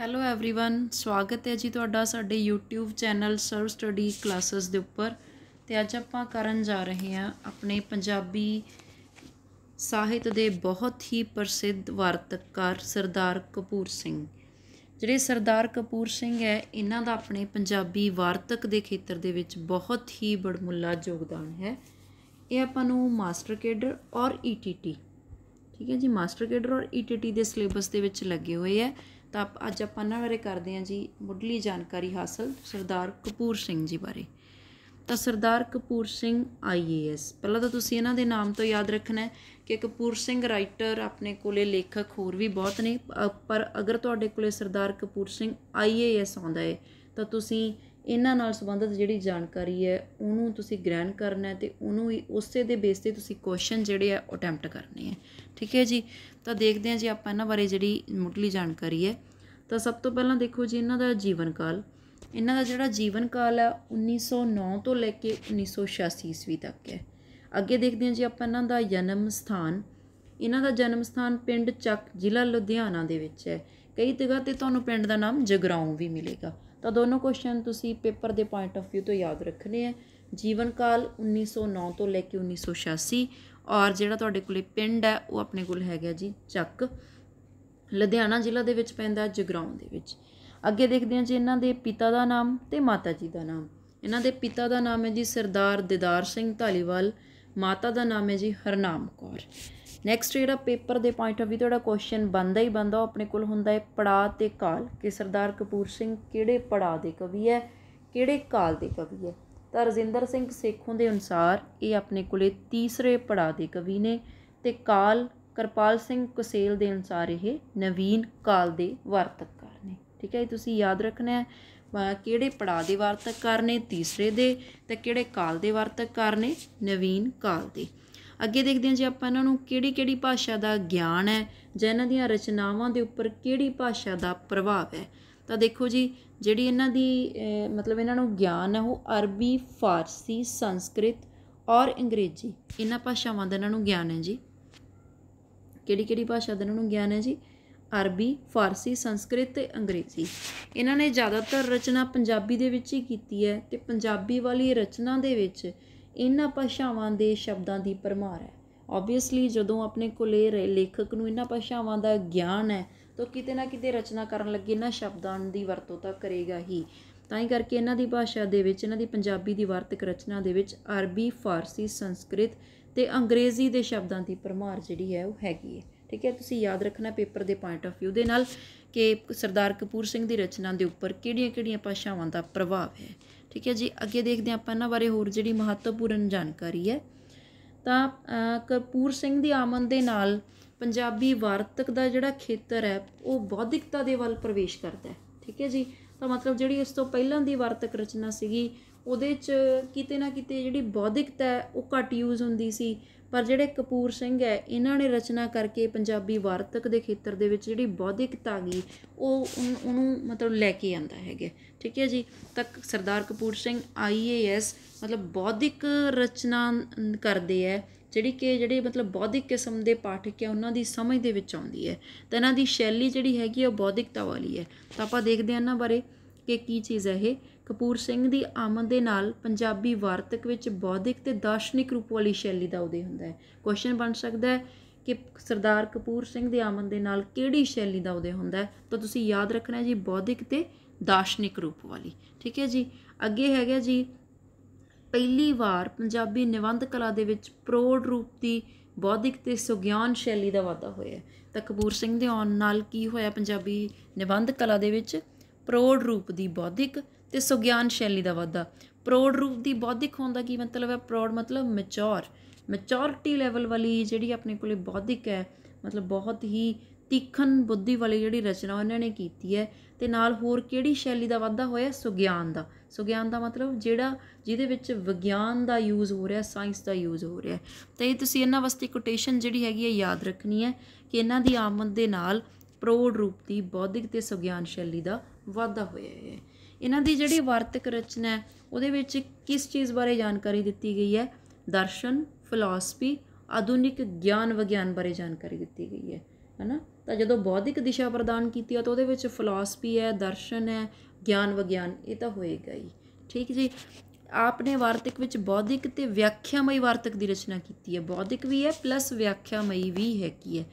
hello everyone ਸਵਾਗਤ ਹੈ ਜੀ ਤੁਹਾਡਾ ਸਾਡੇ YouTube channel sir study classes ਦੇ ਉੱਪਰ ਤੇ ਅੱਜ ਆਪਾਂ ਕਰਨ ਜਾ ਰਹੇ ਹਾਂ ਆਪਣੇ ਪੰਜਾਬੀ ਸਾਹਿਤ ਦੇ ਬਹੁਤ ਹੀ ਪ੍ਰਸਿੱਧ ਵਾਰਤਕਕਾਰ ਸਰਦਾਰ ਕਪੂਰ ਸਿੰਘ ਜਿਹੜੇ ਸਰਦਾਰ ਕਪੂਰ ਸਿੰਘ ਹੈ ਇਹਨਾਂ ਦਾ ਆਪਣੇ ਪੰਜਾਬੀ ਵਾਰਤਕ ਦੇ ਖੇਤਰ ਦੇ ਵਿੱਚ ਬਹੁਤ ਹੀ ਬੜਮੁੱਲਾ ਯੋਗਦਾਨ ਹੈ ਇਹ ਆਪਾਂ ਨੂੰ ਮਾਸਟਰ ਕੇਡਰ ਔਰ ETT ਠੀਕ ਹੈ ਜੀ ਮਾਸਟਰ ਕੇਡਰ ਔਰ ETT ਦੇ ਸਿਲੇਬਸ ਦੇ ਵਿੱਚ ਲੱਗੇ ਹੋਏ ਹੈ ਤਾਂ ਅੱਜ ਆਪਾਂ ਉਹਨਾਂ ਬਾਰੇ ਕਰਦੇ ਹਾਂ ਜੀ ਮੁੱਢਲੀ ਜਾਣਕਾਰੀ ਹਾਸਲ ਸਰਦਾਰ ਕਪੂਰ ਸਿੰਘ ਜੀ ਬਾਰੇ ਤਾਂ ਸਰਦਾਰ ਕਪੂਰ ਸਿੰਘ ਆਈਏਐਸ ਪਹਿਲਾਂ ਤਾਂ ਤੁਸੀਂ ਇਹਨਾਂ ਦੇ ਨਾਮ ਤੋਂ ਯਾਦ ਰੱਖਣਾ ਹੈ ਕਿ ਕਪੂਰ ਸਿੰਘ ਰਾਈਟਰ ਆਪਣੇ ਕੋਲੇ ਲੇਖਕ ਹੋਰ ਵੀ ਬਹੁਤ ਨੇ ਪਰ ਅਗਰ ਤੁਹਾਡੇ ਕੋਲੇ ਸਰਦਾਰ ਕਪੂਰ ਸਿੰਘ ਆਈਏਐਸ ਆਉਂਦਾ ਹੈ ਤਾਂ ਤੁਸੀਂ ਇਹਨਾਂ ਨਾਲ ਸੰਬੰਧਿਤ ਜਿਹੜੀ ਜਾਣਕਾਰੀ ਹੈ ਉਹਨੂੰ ਤੁਸੀਂ ਗ੍ਰਹਿਣ ਕਰਨਾ ਹੈ ਤੇ ਉਹਨੂੰ ਉਸੇ ਦੇ ਬੇਸ ਤੇ ਤੁਸੀਂ ਕੁਐਸਚਨ ਜਿਹੜੇ ਆ ਅਟੈਂਪਟ ਕਰਨੇ ਆ ਠੀਕ ਹੈ ਜੀ ਤਾਂ ਦੇਖਦੇ ਆ ਜੀ ਆਪਾਂ ਇਹਨਾਂ ਬਾਰੇ ਜਿਹੜੀ ਮੁੱਢਲੀ ਜਾਣਕਾਰੀ ਹੈ ਤਾਂ ਸਭ ਤੋਂ ਪਹਿਲਾਂ ਦੇਖੋ ਜੀ ਇਹਨਾਂ ਦਾ ਜੀਵਨ ਕਾਲ ਇਹਨਾਂ ਦਾ ਜਿਹੜਾ ਜੀਵਨ ਕਾਲ ਹੈ 1909 ਤੋਂ ਲੈ ਕੇ 1986 ਈਸਵੀ ਤੱਕ ਹੈ ਅੱਗੇ ਦੇਖਦੇ ਆ ਜੀ ਆਪਾਂ ਇਹਨਾਂ ਦਾ ਜਨਮ ਸਥਾਨ ਇਹਨਾਂ ਦਾ ਜਨਮ ਸਥਾਨ ਪਿੰਡ ਚੱਕ ਜ਼ਿਲ੍ਹਾ ਲੁਧਿਆਣਾ ਦੇ ਵਿੱਚ ਹੈ ਕਈ ਜਗ੍ਹਾ ਤੇ ਤੁਹਾਨੂੰ ਪਿੰਡ ਦਾ ਨਾਮ ਜਗਰਾਉਂ ਵੀ ਮਿਲੇਗਾ ਤਾਂ ਦੋਨੋਂ ਕੁਐਸਚਨ ਤੁਸੀਂ ਪੇਪਰ ਦੇ ਪੁਆਇੰਟ ਆਫ View ਤੋਂ ਯਾਦ ਰੱਖਣੇ ਆ ਜੀਵਨ ਕਾਲ 1909 ਤੋਂ ਲੈ ਕੇ 1986 ਔਰ ਜਿਹੜਾ ਤੁਹਾਡੇ ਕੋਲੇ ਪਿੰਡ ਹੈ ਉਹ ਆਪਣੇ ਕੋਲ ਹੈਗਾ ਜੀ ਚੱਕ ਲੁਧਿਆਣਾ ਜ਼ਿਲ੍ਹਾ ਦੇ ਵਿੱਚ ਪੈਂਦਾ ਜਗਰਾਉਂ ਦੇ ਵਿੱਚ ਅੱਗੇ ਦੇਖਦੇ ਹਾਂ ਜੀ ਇਹਨਾਂ ਦੇ ਪਿਤਾ ਦਾ ਨਾਮ ਤੇ ਮਾਤਾ ਜੀ ਦਾ ਨਾਮ ਇਹਨਾਂ ਦੇ ਪਿਤਾ ਦਾ ਨਾਮ ਹੈ ਜੀ ਸਰਦਾਰ ਦਿਦਾਰ ਸਿੰਘ ਧਾਲੀਵਾਲ ਮਾਤਾ ਦਾ ਨਾਮ ਹੈ ਜੀ ਹਰਨਾਮ ਕੌਰ ਨੈਕਸਟ ਜਿਹੜਾ ਪੇਪਰ ਦੇ ਪੁਆਇੰਟ ਆਫ ਵੀ ਤੁਹਾਡਾ ਕੁਐਸਚਨ ਬੰਦਾ ਹੀ ਬੰਦਾ ਆਪਣੇ ਕੋਲ ਹੁੰਦਾ ਹੈ ਪੜਾ ਤੇ ਕਾਲ ਕਿ ਸਰਦਾਰ ਕਪੂਰ ਸਿੰਘ ਕਿਹੜੇ ਪੜਾ ਦੇ ਕਵੀ ਹੈ ਕਿਹੜੇ ਕਾਲ ਦੇ ਕਵੀ ਹੈ ਤਾਂ ਰਜਿੰਦਰ ਸਿੰਘ ਸੇਖੋਂ ਦੇ ਅਨੁਸਾਰ ਇਹ ਆਪਣੇ ਕੋਲੇ ਤੀਸਰੇ ਪੜਾ ਦੇ ਕਵੀ ਨੇ ਤੇ ਕਾਲ ਕਰਪਾਲ ਸਿੰਘ ਕੁਸੇਲ ਦੇ ਅਨੁਸਾਰ ਇਹ ਨਵੀਨ ਕਾਲ ਦੇ ਵਰਤਕਾਰ ਨੇ ਠੀਕ ਹੈ ਤੁਸੀਂ ਯਾਦ ਰੱਖਣਾ ਹੈ ਕਿਹੜੇ ਪੜਾ ਦੇ ਵਰਤਕਾਰ ਨੇ ਤੀਸਰੇ ਦੇ ਤੇ ਕਿਹੜੇ ਕਾਲ ਦੇ ਵਰਤਕਾਰ ਨੇ ਨਵੀਨ ਕਾਲ ਦੇ ਅੱਗੇ ਦੇਖਦੇ ਹਾਂ ਜੀ ਆਪਾਂ ਇਹਨਾਂ ਨੂੰ ਕਿਹੜੀ ਕਿਹੜੀ ਭਾਸ਼ਾ ਦਾ ਗਿਆਨ ਹੈ ਜਾਂ ਇਹਨਾਂ ਦੀਆਂ ਰਚਨਾਵਾਂ ਦੇ ਉੱਪਰ ਕਿਹੜੀ ਭਾਸ਼ਾ ਦਾ ਪ੍ਰਭਾਵ ਹੈ ਤਾਂ ਦੇਖੋ ਜੀ ਜਿਹੜੀ ਇਹਨਾਂ ਦੀ ਮਤਲਬ ਇਹਨਾਂ ਨੂੰ ਗਿਆਨ ਹੈ ਉਹ ਅਰਬੀ ਫਾਰਸੀ ਸੰਸਕ੍ਰਿਤ ਔਰ ਅੰਗਰੇਜ਼ੀ ਇਹਨਾਂ ਭਾਸ਼ਾਵਾਂ ਦਾ ਇਹਨਾਂ ਨੂੰ ਗਿਆਨ ਹੈ ਜੀ ਕਿਹੜੀ ਕਿਹੜੀ ਭਾਸ਼ਾ ਦਾ ਇਹਨਾਂ ਨੂੰ ਗਿਆਨ ਹੈ ਜੀ ਅਰਬੀ ਫਾਰਸੀ ਸੰਸਕ੍ਰਿਤ ਤੇ ਅੰਗਰੇਜ਼ੀ ਇਹਨਾਂ ਨੇ ਜ਼ਿਆਦਾਤਰ ਰਚਨਾ ਪੰਜਾਬੀ ਦੇ ਵਿੱਚ ਹੀ ਕੀਤੀ ਹੈ ਤੇ ਪੰਜਾਬੀ ਵਾਲੀ ਰਚਨਾ ਦੇ ਵਿੱਚ ਇਹਨਾਂ ਭਾਸ਼ਾਵਾਂ ਦੇ ਸ਼ਬਦਾਂ ਦੀ ਪਰਮਾਰ ਹੈ ਆਬਵੀਅਸਲੀ ਜਦੋਂ ਆਪਣੇ ਕੋਲ ਇਹ ਲੇਖਕ ਨੂੰ ਇਹਨਾਂ ਭਾਸ਼ਾਵਾਂ ਦਾ ਗਿਆਨ ਹੈ ਤਾਂ ਕਿਤੇ ਨਾ ਕਿਤੇ ਰਚਨਾ ਕਰਨ ਲੱਗੇ ਇਹਨਾਂ ਸ਼ਬਦਾਂ ਦੀ ਵਰਤੋਂ ਤਾਂ ਕਰੇਗਾ ਹੀ ਤਾਂ ਹੀ ਕਰਕੇ ਇਹਨਾਂ ਦੀ ਭਾਸ਼ਾ ਦੇ ਵਿੱਚ ਇਹਨਾਂ ਦੀ ਪੰਜਾਬੀ ਦੀ ਵਾਰਤਕ ਰਚਨਾ ਦੇ ਵਿੱਚ ਅਰਬੀ ਫਾਰਸੀ ਸੰਸਕ੍ਰਿਤ ਤੇ ਅੰਗਰੇਜ਼ੀ ਦੇ ਸ਼ਬਦਾਂ ਦੀ ਪਰਮਾਰ ਜਿਹੜੀ ਹੈ ਉਹ ਹੈਗੀ ਹੈ ਠੀਕ ਹੈ ਤੁਸੀਂ ਯਾਦ ਰੱਖਣਾ ਪੇਪਰ ਦੇ ਪੁਆਇੰਟ ਆਫ View ਦੇ ਨਾਲ ਕਿ ਸਰਦਾਰ ਕਪੂਰ ਸਿੰਘ ਦੀ ਰਚਨਾ ਦੇ ਉੱਪਰ ਕਿਹੜੀਆਂ-ਕਿਹੜੀਆਂ ਭਾਸ਼ਾਵਾਂ ਦਾ ਪ੍ਰਭਾਵ ਹੈ ਠੀਕ ਹੈ ਜੀ ਅੱਗੇ ਦੇਖਦੇ ਆਪਾਂ ਇਹਨਾਂ ਬਾਰੇ ਹੋਰ ਜਿਹੜੀ ਮਹੱਤਵਪੂਰਨ ਜਾਣਕਾਰੀ ਹੈ ਤਾਂ ਕਰਪੂਰ ਸਿੰਘ ਦੀ ਆਮਦ ਦੇ ਨਾਲ ਪੰਜਾਬੀ ਵਾਰਤਕ ਦਾ ਜਿਹੜਾ ਖੇਤਰ ਹੈ ਉਹ ਬੌਧਿਕਤਾ ਦੇ ਵੱਲ ਪ੍ਰਵੇਸ਼ ਕਰਦਾ ਹੈ ਠੀਕ ਹੈ ਜੀ ਤਾਂ ਮਤਲਬ ਜਿਹੜੀ ਇਸ ਤੋਂ ਪਹਿਲਾਂ ਦੀ ਵਾਰਤਕ ਰਚਨਾ ਸੀਗੀ ਉਹਦੇ ਚ ਕਿਤੇ ਨਾ ਕਿਤੇ ਜਿਹੜੀ ਬੌਧਿਕਤਾ ਉਹ ਘੱਟ ਯੂਜ਼ ਹੁੰਦੀ ਸੀ ਪਰ ਜਿਹੜੇ ਕਪੂਰ ਸਿੰਘ ਹੈ ਇਹਨਾਂ ਨੇ ਰਚਨਾ ਕਰਕੇ ਪੰਜਾਬੀ ਵਾਰਤਕ ਦੇ ਖੇਤਰ ਦੇ ਵਿੱਚ ਜਿਹੜੀ ਬੌਧਿਕਤਾ ਗਈ ਉਹ ਉਹਨੂੰ ਮਤਲਬ ਲੈ ਕੇ ਆਂਦਾ ਹੈਗਾ ਠੀਕ ਹੈ ਜੀ ਤੱਕ ਸਰਦਾਰ ਕਪੂਰ ਸਿੰਘ ਆਈਏਐਸ ਮਤਲਬ ਬੌਧਿਕ ਰਚਨਾ ਕਰਦੇ ਐ ਜਿਹੜੀ ਕਿ ਜਿਹੜੇ ਮਤਲਬ ਬੌਧਿਕ ਕਿਸਮ ਦੇ ਪਾਠਕ ਹੈ ਉਹਨਾਂ ਦੀ ਸਮਝ ਦੇ ਵਿੱਚ ਆਉਂਦੀ ਹੈ ਤਾਂ ਇਹਨਾਂ ਦੀ ਸ਼ੈਲੀ ਜਿਹੜੀ ਹੈਗੀ ਉਹ ਬੌਧਿਕਤਾ ਵਾਲੀ ਹੈ ਤਾਂ ਆਪਾਂ ਦੇਖਦੇ ਹਾਂ ਇਹਨਾਂ ਬਾਰੇ ਕਿ ਕੀ ਚੀਜ਼ ਹੈ ਇਹ ਕਪੂਰ ਸਿੰਘ ਦੀ ਆਮਦ ਦੇ ਨਾਲ ਪੰਜਾਬੀ ਵਾਰਤਕ ਵਿੱਚ ਬੌਧਿਕ ਤੇ ਦਾਰਸ਼ਨਿਕ ਰੂਪ ਵਾਲੀ ਸ਼ੈਲੀ ਦਾ ਉਦੇ ਹੁੰਦਾ ਹੈ ਕੁਐਸਚਨ ਬਣ ਸਕਦਾ ਹੈ ਕਿ ਸਰਦਾਰ ਕਪੂਰ ਸਿੰਘ ਦੀ ਆਮਦ ਦੇ ਨਾਲ ਕਿਹੜੀ ਸ਼ੈਲੀ ਦਾ ਉਦੇ ਹੁੰਦਾ ਹੈ ਤਾਂ ਤੁਸੀਂ ਯਾਦ ਰੱਖਣਾ ਹੈ ਜੀ ਬੌਧਿਕ ਤੇ ਦਾਰਸ਼ਨਿਕ ਰੂਪ ਵਾਲੀ ਠੀਕ ਹੈ ਜੀ ਅੱਗੇ ਹੈਗਾ ਜੀ ਪਹਿਲੀ ਵਾਰ ਪੰਜਾਬੀ ਨਿਵੰਦ ਕਲਾ ਦੇ ਵਿੱਚ ਪ੍ਰੋੜ ਰੂਪ ਦੀ ਬੌਧਿਕ ਤੇ ਸੁਗਿਆਨ ਸ਼ੈਲੀ ਦਾ ਵਾਧਾ ਹੋਇਆ ਤਾਂ ਕਪੂਰ ਸਿੰਘ ਦੇ ਆਉਣ ਨਾਲ ਕੀ ਹੋਇਆ ਪੰਜਾਬੀ ਨਿਵੰਦ ਕਲਾ ਦੇ ਵਿੱਚ ਪ੍ਰੋੜ ਰੂਪ ਦੀ ਬੌਧਿਕ ਤੇ ਸੁਗਿਆਨ ਸ਼ੈਲੀ ਦਾ ਵਾਧਾ ਪ੍ਰੋਡ ਰੂਪ ਦੀ ਬੌਧਿਕ ਹੋਣ ਦਾ ਕੀ ਮਤਲਬ ਹੈ ਪ੍ਰੋਡ ਮਤਲਬ ਮੈਚੁਰ ਮੈਚੋਰਿਟੀ ਲੈਵਲ ਵਾਲੀ ਜਿਹੜੀ ਆਪਣੇ ਕੋਲੇ ਬੌਧਿਕ ਹੈ ਮਤਲਬ ਬਹੁਤ ਹੀ ਤੀਖਣ ਬੁੱਧੀ ਵਾਲੀ ਜਿਹੜੀ ਰਚਨਾ ਉਹਨਾਂ ਨੇ ਕੀਤੀ ਹੈ ਤੇ ਨਾਲ ਹੋਰ ਕਿਹੜੀ ਸ਼ੈਲੀ ਦਾ ਵਾਧਾ ਹੋਇਆ ਸੁਗਿਆਨ ਦਾ ਸੁਗਿਆਨ ਦਾ ਮਤਲਬ ਜਿਹੜਾ ਜਿਹਦੇ ਵਿੱਚ ਵਿਗਿਆਨ ਦਾ ਯੂਜ਼ ਹੋ ਰਿਹਾ ਸਾਇੰਸ ਦਾ ਯੂਜ਼ ਹੋ ਰਿਹਾ ਤੇ ਇਹ ਤੁਸੀਂ ਇਹਨਾਂ ਵਾਸਤੇ ਕੋਟੇਸ਼ਨ ਜਿਹੜੀ ਹੈਗੀ ਹੈ ਯਾਦ ਰੱਖਣੀ ਹੈ ਕਿ ਇਹਨਾਂ ਦੀ ਆਮਦ ਦੇ ਨਾਲ ਪ੍ਰੋਡ ਰੂਪ ਦੀ ਬੌਧਿਕ ਤੇ ਸੁਗਿਆਨ ਸ਼ੈਲੀ ਦਾ ਵਾਧਾ ਹੋਇਆ ਹੈ ਇਹਨਾਂ ਦੀ ਜਿਹੜੀ ਵਾਰਤਕ ਰਚਨਾ ਹੈ ਉਹਦੇ ਵਿੱਚ ਕਿਸ ਚੀਜ਼ ਬਾਰੇ ਜਾਣਕਾਰੀ ਦਿੱਤੀ ਗਈ ਹੈ ਦਰਸ਼ਨ ਫਿਲਾਸਫੀ ਆਧੁਨਿਕ ਗਿਆਨ ਵਿਗਿਆਨ ਬਾਰੇ ਜਾਣਕਾਰੀ ਦਿੱਤੀ ਗਈ ਹੈ ਹਨਾ ਤਾਂ ਜਦੋਂ ਬੌਧਿਕ ਦਿਸ਼ਾ ਪ੍ਰਦਾਨ ਕੀਤੀ ਆ ਤਾਂ ਉਹਦੇ ਵਿੱਚ ਫਿਲਾਸਫੀ ਹੈ ਦਰਸ਼ਨ ਹੈ ਗਿਆਨ ਵਿਗਿਆਨ ਇਹ ਤਾਂ ਹੋਏਗਾ ਹੀ ਠੀਕ ਜੀ ਆਪਨੇ ਵਾਰਤਕ ਵਿੱਚ ਬੌਧਿਕ ਤੇ ਵਿਆਖਿਆਮਈ ਵਾਰਤਕ ਦੀ ਰਚਨਾ ਕੀਤੀ ਹੈ ਬੌਧਿਕ ਵੀ ਹੈ ਪਲੱਸ ਵਿਆਖਿਆਮਈ ਵੀ ਹੈ ਕੀ ਹੈ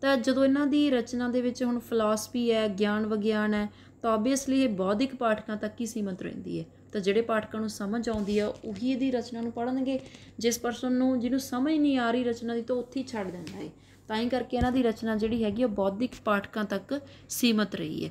ਤਾਂ ਜਦੋਂ ਇਹਨਾਂ ਦੀ ਰਚਨਾ ਦੇ ਵਿੱਚ ਹੁਣ ਫਿਲਾਸਫੀ ਹੈ ਗਿਆਨ ਵਿਗਿਆਨ ਹੈ ਤਾਂ ਆਬਵੀਅਸਲੀ ਇਹ ਬੌਧਿਕ ਪਾਠਕਾਂ ਤੱਕ ਹੀ ਸੀਮਤ ਰਹਿੰਦੀ ਹੈ ਤਾਂ ਜਿਹੜੇ ਪਾਠਕਾਂ ਨੂੰ ਸਮਝ ਆਉਂਦੀ ਆ ਉਹੀ ਇਹਦੀ ਰਚਨਾ ਨੂੰ ਪੜਨਗੇ ਜਿਸ ਪਰਸਨ ਨੂੰ ਜਿਹਨੂੰ ਸਮਝ ਨਹੀਂ ਆ ਰਹੀ ਰਚਨਾ ਦੀ ਤਾਂ ਉੱਥੇ ਹੀ ਛੱਡ ਦਿੰਦਾ ਹੈ ਤਾਂ ਹੀ ਕਰਕੇ ਇਹਨਾਂ ਦੀ ਰਚਨਾ ਜਿਹੜੀ ਹੈਗੀ ਉਹ ਬੌਧਿਕ ਪਾਠਕਾਂ ਤੱਕ ਸੀਮਤ ਰਹੀ ਹੈ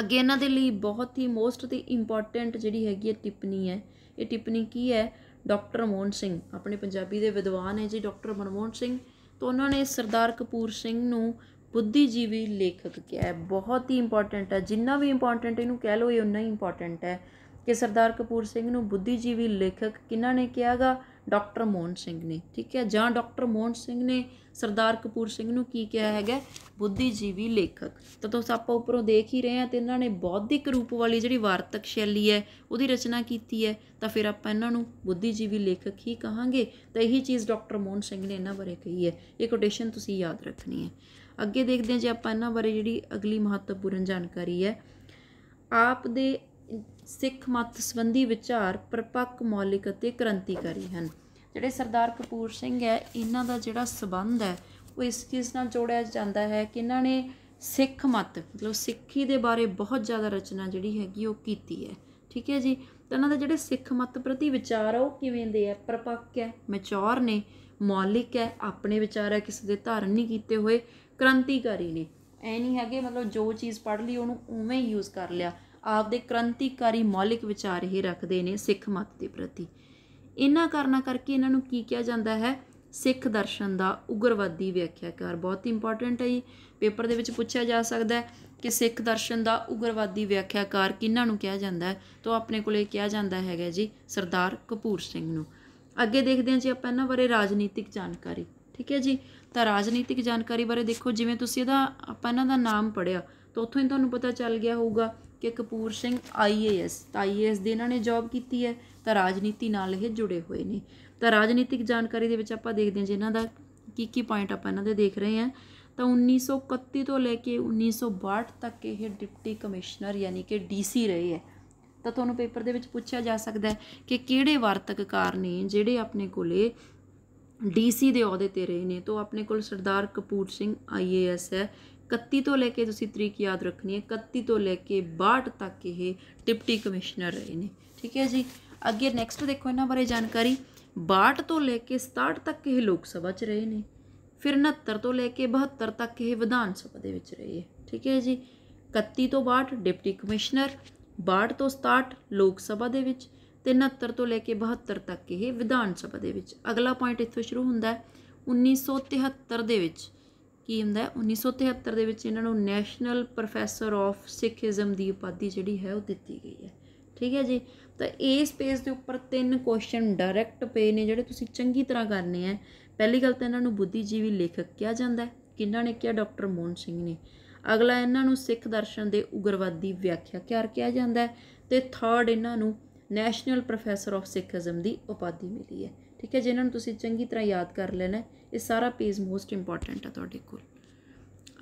ਅੱਗੇ ਇਹਨਾਂ ਦੇ ਲਈ ਬਹੁਤ ਹੀ ਮੋਸਟ ਤੇ ਇੰਪੋਰਟੈਂਟ ਜਿਹੜੀ ਹੈਗੀ ਹੈ ਟਿੱਪਣੀ ਹੈ ਇਹ ਟਿੱਪਣੀ ਕੀ ਹੈ ਡਾਕਟਰ ਮਨਮੋਹਨ ਸਿੰਘ ਆਪਣੇ ਪੰਜਾਬੀ ਦੇ ਵਿਦਵਾਨ ਹੈ ਜੀ ਡਾਕਟਰ ਮਨਮੋਹਨ ਸਿੰਘ ਤਾਂ ਉਹਨਾਂ ਨੇ ਸਰਦਾਰ ਕਪੂਰ ਸਿੰਘ ਨੂੰ ਬੁੱਧੀਜੀਵੀ ਲੇਖਕ ਕਿਹਾ ਬਹੁਤ ਹੀ ਇੰਪੋਰਟੈਂਟ ਹੈ ਜਿੰਨਾ ਵੀ ਇੰਪੋਰਟੈਂਟ ਇਹਨੂੰ ਕਹਿ ਲੋ ਇਹ ਉਨਾ ਹੀ ਇੰਪੋਰਟੈਂਟ ਹੈ ਕਿ ਸਰਦਾਰ ਕਪੂਰ ਸਿੰਘ ਨੂੰ ਬੁੱਧੀਜੀਵੀ ਲੇਖਕ ਕਿਨਾਂ ਨੇ ਕਿਹਾਗਾ ਡਾਕਟਰ ਮੋਹਨ ਸਿੰਘ ਨੇ ਠੀਕ ਹੈ ਜਾਂ ਡਾਕਟਰ ਮੋਹਨ ਸਿੰਘ ਨੇ ਸਰਦਾਰ ਕਪੂਰ ਸਿੰਘ ਨੂੰ ਕੀ ਕਿਹਾ ਹੈਗਾ ਬੁੱਧੀਜੀਵੀ ਲੇਖਕ ਤਾਂ ਤੁਸੀਂ ਆਪਾਂ ਉੱਪਰੋਂ ਦੇਖ ਹੀ ਰਹੇ ਹਾਂ ਤੇ ਇਹਨਾਂ ਨੇ ਬੌਧਿਕ ਰੂਪ ਵਾਲੀ ਜਿਹੜੀ ਵਾਰਤਕ ਸ਼ੈਲੀ ਹੈ ਉਹਦੀ ਰਚਨਾ ਕੀਤੀ ਹੈ ਤਾਂ ਫਿਰ ਆਪਾਂ ਇਹਨਾਂ ਨੂੰ ਬੁੱਧੀਜੀਵੀ ਲੇਖਕ ਹੀ ਕਹਾਂਗੇ ਤਾਂ ਇਹੀ ਚੀਜ਼ ਡਾਕਟਰ ਮੋਹਨ ਸਿੰਘ ਨੇ ਇਹਨਾਂ ਬਾਰੇ ਕਹੀ ਹੈ ਇਹ ਕੋਟੇਸ਼ਨ ਤੁਸੀਂ ਯਾਦ ਰੱਖਣੀ ਹੈ ਅੱਗੇ ਦੇਖਦੇ ਹਾਂ ਜੇ ਆਪਾਂ ਇਹਨਾਂ ਬਾਰੇ ਜਿਹੜੀ ਅਗਲੀ ਮਹੱਤਵਪੂਰਨ ਜਾਣਕਾਰੀ ਹੈ ਆਪ ਦੇ ਸਿੱਖ ਮਤ ਸੰਬੰਧੀ ਵਿਚਾਰ ਪਰਪੱਕ ਮੌਲਿਕ ਅਤੇ ਕ੍ਰਾਂਤੀਕਾਰੀ ਹਨ ਜਿਹੜੇ ਸਰਦਾਰ ਕਪੂਰ ਸਿੰਘ ਹੈ ਇਹਨਾਂ ਦਾ ਜਿਹੜਾ ਸਬੰਧ ਹੈ ਉਹ ਇਸ ਚੀਜ਼ ਨਾਲ ਜੋੜਿਆ ਜਾਂਦਾ ਹੈ ਕਿ ਇਹਨਾਂ ਨੇ ਸਿੱਖ ਮਤ ਮਤਲਬ ਸਿੱਖੀ ਦੇ ਬਾਰੇ ਬਹੁਤ ਜ਼ਿਆਦਾ ਰਚਨਾ ਜਿਹੜੀ ਹੈਗੀ ਉਹ ਕੀਤੀ ਹੈ ਠੀਕ ਹੈ ਜੀ ਤਾਂ ਇਹਨਾਂ ਦਾ ਜਿਹੜੇ ਸਿੱਖ ਮਤ ਪ੍ਰਤੀ ਵਿਚਾਰ ਆ ਉਹ ਕਿਵੇਂ ਦੇ ਆ ਪਰਪੱਕ ਹੈ ਮੈਚੋਰ ਨੇ ਮੌਲਿਕ ਹੈ ਆਪਣੇ ਵਿਚਾਰ ਹੈ ਕਿਸੇ ਦੇ ਧਾਰਨ ਨਹੀਂ ਕੀਤੇ ਹੋਏ ਕ੍ਰਾਂਤੀਕਾਰੀ ਨੇ ਐ ਨਹੀਂ ਹੈਗੇ ਮਤਲਬ ਜੋ ਚੀਜ਼ ਪੜ ਲਈ ਉਹਨੂੰ ਉਵੇਂ ਹੀ ਯੂਜ਼ ਕਰ ਲਿਆ ਆਪਦੇ ਕ੍ਰਾਂਤੀਕਾਰੀ ਮੌਲਿਕ ਵਿਚਾਰ ਇਹ ਰੱਖਦੇ ਨੇ ਸਿੱਖ ਮਤ ਦੇ ਪ੍ਰਤੀ ਇਹਨਾਂ ਕਾਰਨਾਂ ਕਰਕੇ ਇਹਨਾਂ ਨੂੰ ਕੀ ਕਿਹਾ ਜਾਂਦਾ ਹੈ ਸਿੱਖ ਦਰਸ਼ਨ ਦਾ ਉਗਰਵਾਦੀ ਵਿਆਖਿਆਕਾਰ ਬਹੁਤ ਇੰਪੋਰਟੈਂਟ ਹੈ ਇਹ ਪੇਪਰ ਦੇ ਵਿੱਚ ਪੁੱਛਿਆ ਜਾ ਸਕਦਾ ਹੈ ਕਿ ਸਿੱਖ ਦਰਸ਼ਨ ਦਾ ਉਗਰਵਾਦੀ ਵਿਆਖਿਆਕਾਰ ਕਿਹਨਾਂ ਨੂੰ ਕਿਹਾ ਜਾਂਦਾ ਹੈ ਤਾਂ ਆਪਣੇ ਕੋਲੇ ਕਿਹਾ ਜਾਂਦਾ ਹੈਗਾ ਜੀ ਸਰਦਾਰ ਕਪੂਰ ਸਿੰਘ ਨੂੰ ਅੱਗੇ ਦੇਖਦੇ ਹਾਂ ਜੀ ਆਪਾਂ ਇਹਨਾਂ ਬਾਰੇ ਰਾਜਨੀਤਿਕ ਜਾਣਕਾਰੀ ਠੀਕ ਹੈ ਜੀ ਤਾਂ ਰਾਜਨੀਤਿਕ ਜਾਣਕਾਰੀ ਬਾਰੇ ਦੇਖੋ ਜਿਵੇਂ ਤੁਸੀਂ ਇਹਦਾ ਆਪਾਂ ਇਹਨਾਂ ਦਾ ਨਾਮ ਪੜਿਆ ਤਾਂ ਉੱਥੋਂ ਹੀ ਤੁਹਾਨੂੰ ਪਤਾ ਚੱਲ ਗਿਆ ਹੋਊਗਾ ਕਿ ਕਪੂਰ ਸਿੰਘ ਆਈਏਐਸ ਤਾਂ ਆਈਏਐਸ ਦੇ ਇਹਨਾਂ ਨੇ ਜੌਬ ਕੀਤੀ ਹੈ ਤਾਂ ਰਾਜਨੀਤੀ ਨਾਲ ਇਹ ਜੁੜੇ ਹੋਏ ਨੇ ਤਾਂ ਰਾਜਨੀਤਿਕ ਜਾਣਕਾਰੀ ਦੇ ਵਿੱਚ ਆਪਾਂ ਦੇਖਦੇ ਹਾਂ ਜੀ ਇਹਨਾਂ ਦਾ ਕੀ ਕੀ ਪੁਆਇੰਟ ਆਪਾਂ ਇਹਨਾਂ ਦੇ ਦੇਖ ਰਹੇ ਹਾਂ ਤਾਂ 1931 ਤੋਂ ਲੈ ਕੇ 1962 ਤੱਕ ਇਹ ਡਿਪਟੀ ਕਮਿਸ਼ਨਰ ਯਾਨੀ ਕਿ ਡੀਸੀ ਰਹੇ ਹੈ ਤਾਂ ਤੁਹਾਨੂੰ ਪੇਪਰ ਦੇ ਵਿੱਚ ਪੁੱਛਿਆ ਜਾ ਸਕਦਾ ਹੈ ਕਿ ਕਿਹੜੇ ਵਾਰਤਕਕਾਰ ਨੇ ਜਿਹੜੇ ਆਪਣੇ ਕੋਲੇ ਡੀਸੀ ਦੇ ਅਹੁਦੇ ਤੇ ਰਹੇ ਨੇ ਤੋਂ ਆਪਣੇ ਕੋਲ ਸਰਦਾਰ ਕਪੂਰ ਸਿੰਘ ਆਈਏਐਸ ਹੈ 31 ਤੋਂ ਲੈ ਕੇ ਤੁਸੀਂ ਤਰੀਕ ਯਾਦ ਰੱਖਣੀ ਹੈ 31 ਤੋਂ ਲੈ ਕੇ 62 ਤੱਕ ਇਹ ਡਿਪਟੀ ਕਮਿਸ਼ਨਰ ਰਹੇ ਨੇ ਠੀਕ ਹੈ ਜੀ ਅੱਗੇ ਨੈਕਸਟ ਦੇਖੋ ਇਹਨਾਂ ਬਾਰੇ ਜਾਣਕਾਰੀ 62 ਤੋਂ ਲੈ ਕੇ 67 ਤੱਕ ਇਹ ਲੋਕ ਸਭਾ 'ਚ ਰਹੇ ਨੇ ਫਿਰ 69 ਤੋਂ ਲੈ ਕੇ 72 ਤੱਕ ਇਹ ਵਿਧਾਨ ਸਭਾ ਦੇ ਵਿੱਚ ਰਹੇ ਠੀਕ ਹੈ ਜੀ 31 ਤੋਂ 62 ਡਿਪਟੀ ਕਮਿਸ਼ਨਰ 62 ਤੋਂ 67 ਲੋਕ ਸਭਾ ਦੇ ਵਿੱਚ ਤੇ 69 ਤੋਂ ਲੈ ਕੇ 72 ਤੱਕ ਇਹ ਵਿਧਾਨ ਸਭਾ ਦੇ ਵਿੱਚ ਅਗਲਾ ਪੁਆਇੰਟ ਇੱਥੋਂ ਸ਼ੁਰੂ ਹੁੰਦਾ ਹੈ 1973 ਦੇ ਵਿੱਚ ਕੀ ਹੁੰਦਾ ਹੈ 1973 ਦੇ ਵਿੱਚ ਇਹਨਾਂ ਨੂੰ ਨੈਸ਼ਨਲ ਪ੍ਰੋਫੈਸਰ ਆਫ ਸਿੱਖੀਜ਼ਮ ਦੀ ਉਪਾਧੀ ਜਿਹੜੀ ਹੈ ਉਹ ਦਿੱਤੀ ਗਈ ਹੈ ਠੀਕ ਹੈ ਜੀ ਤਾਂ ਇਸ ਸਪੇਸ ਦੇ ਉੱਪਰ ਤਿੰਨ ਕੁਐਸਚਨ ਡਾਇਰੈਕਟ ਪਏ ਨੇ ਜਿਹੜੇ ਤੁਸੀਂ ਚੰਗੀ ਤਰ੍ਹਾਂ ਕਰਨੇ ਆ ਪਹਿਲੀ ਗੱਲ ਤਾਂ ਇਹਨਾਂ ਨੂੰ ਬੁੱਧੀਜੀਵੀ ਲੇਖਕ ਕਿਹਾ ਜਾਂਦਾ ਹੈ ਕਿਹਨਾਂ ਨੇ ਕਿਹਾ ਡਾਕਟਰ ਮੋਹਨ ਸਿੰਘ ਨੇ ਅਗਲਾ ਇਹਨਾਂ ਨੂੰ ਸਿੱਖ ਦਰਸ਼ਨ ਦੇ ਉਗਰਵਾਦੀ ਵਿਆਖਿਆਕਾਰ ਕਿਹਾ ਜਾਂਦਾ ਹੈ ਤੇ ਥਰਡ ਇਹਨਾਂ ਨੂੰ ਨੈਸ਼ਨਲ ਪ੍ਰੋਫੈਸਰ ਆਫ ਸਿੱਖਿਜ਼ਮ ਦੀ ਉਪਾਧੀ ਮਿਲੀ ਹੈ ਠੀਕ ਹੈ ਜਿਹਨਾਂ ਨੂੰ ਤੁਸੀਂ ਚੰਗੀ ਤਰ੍ਹਾਂ ਯਾਦ ਕਰ ਲੈਣਾ ਇਹ ਸਾਰਾ ਪੇਜ ਮੋਸਟ ਇੰਪੋਰਟੈਂਟ ਹੈ ਤੁਹਾਡੇ ਕੋਲ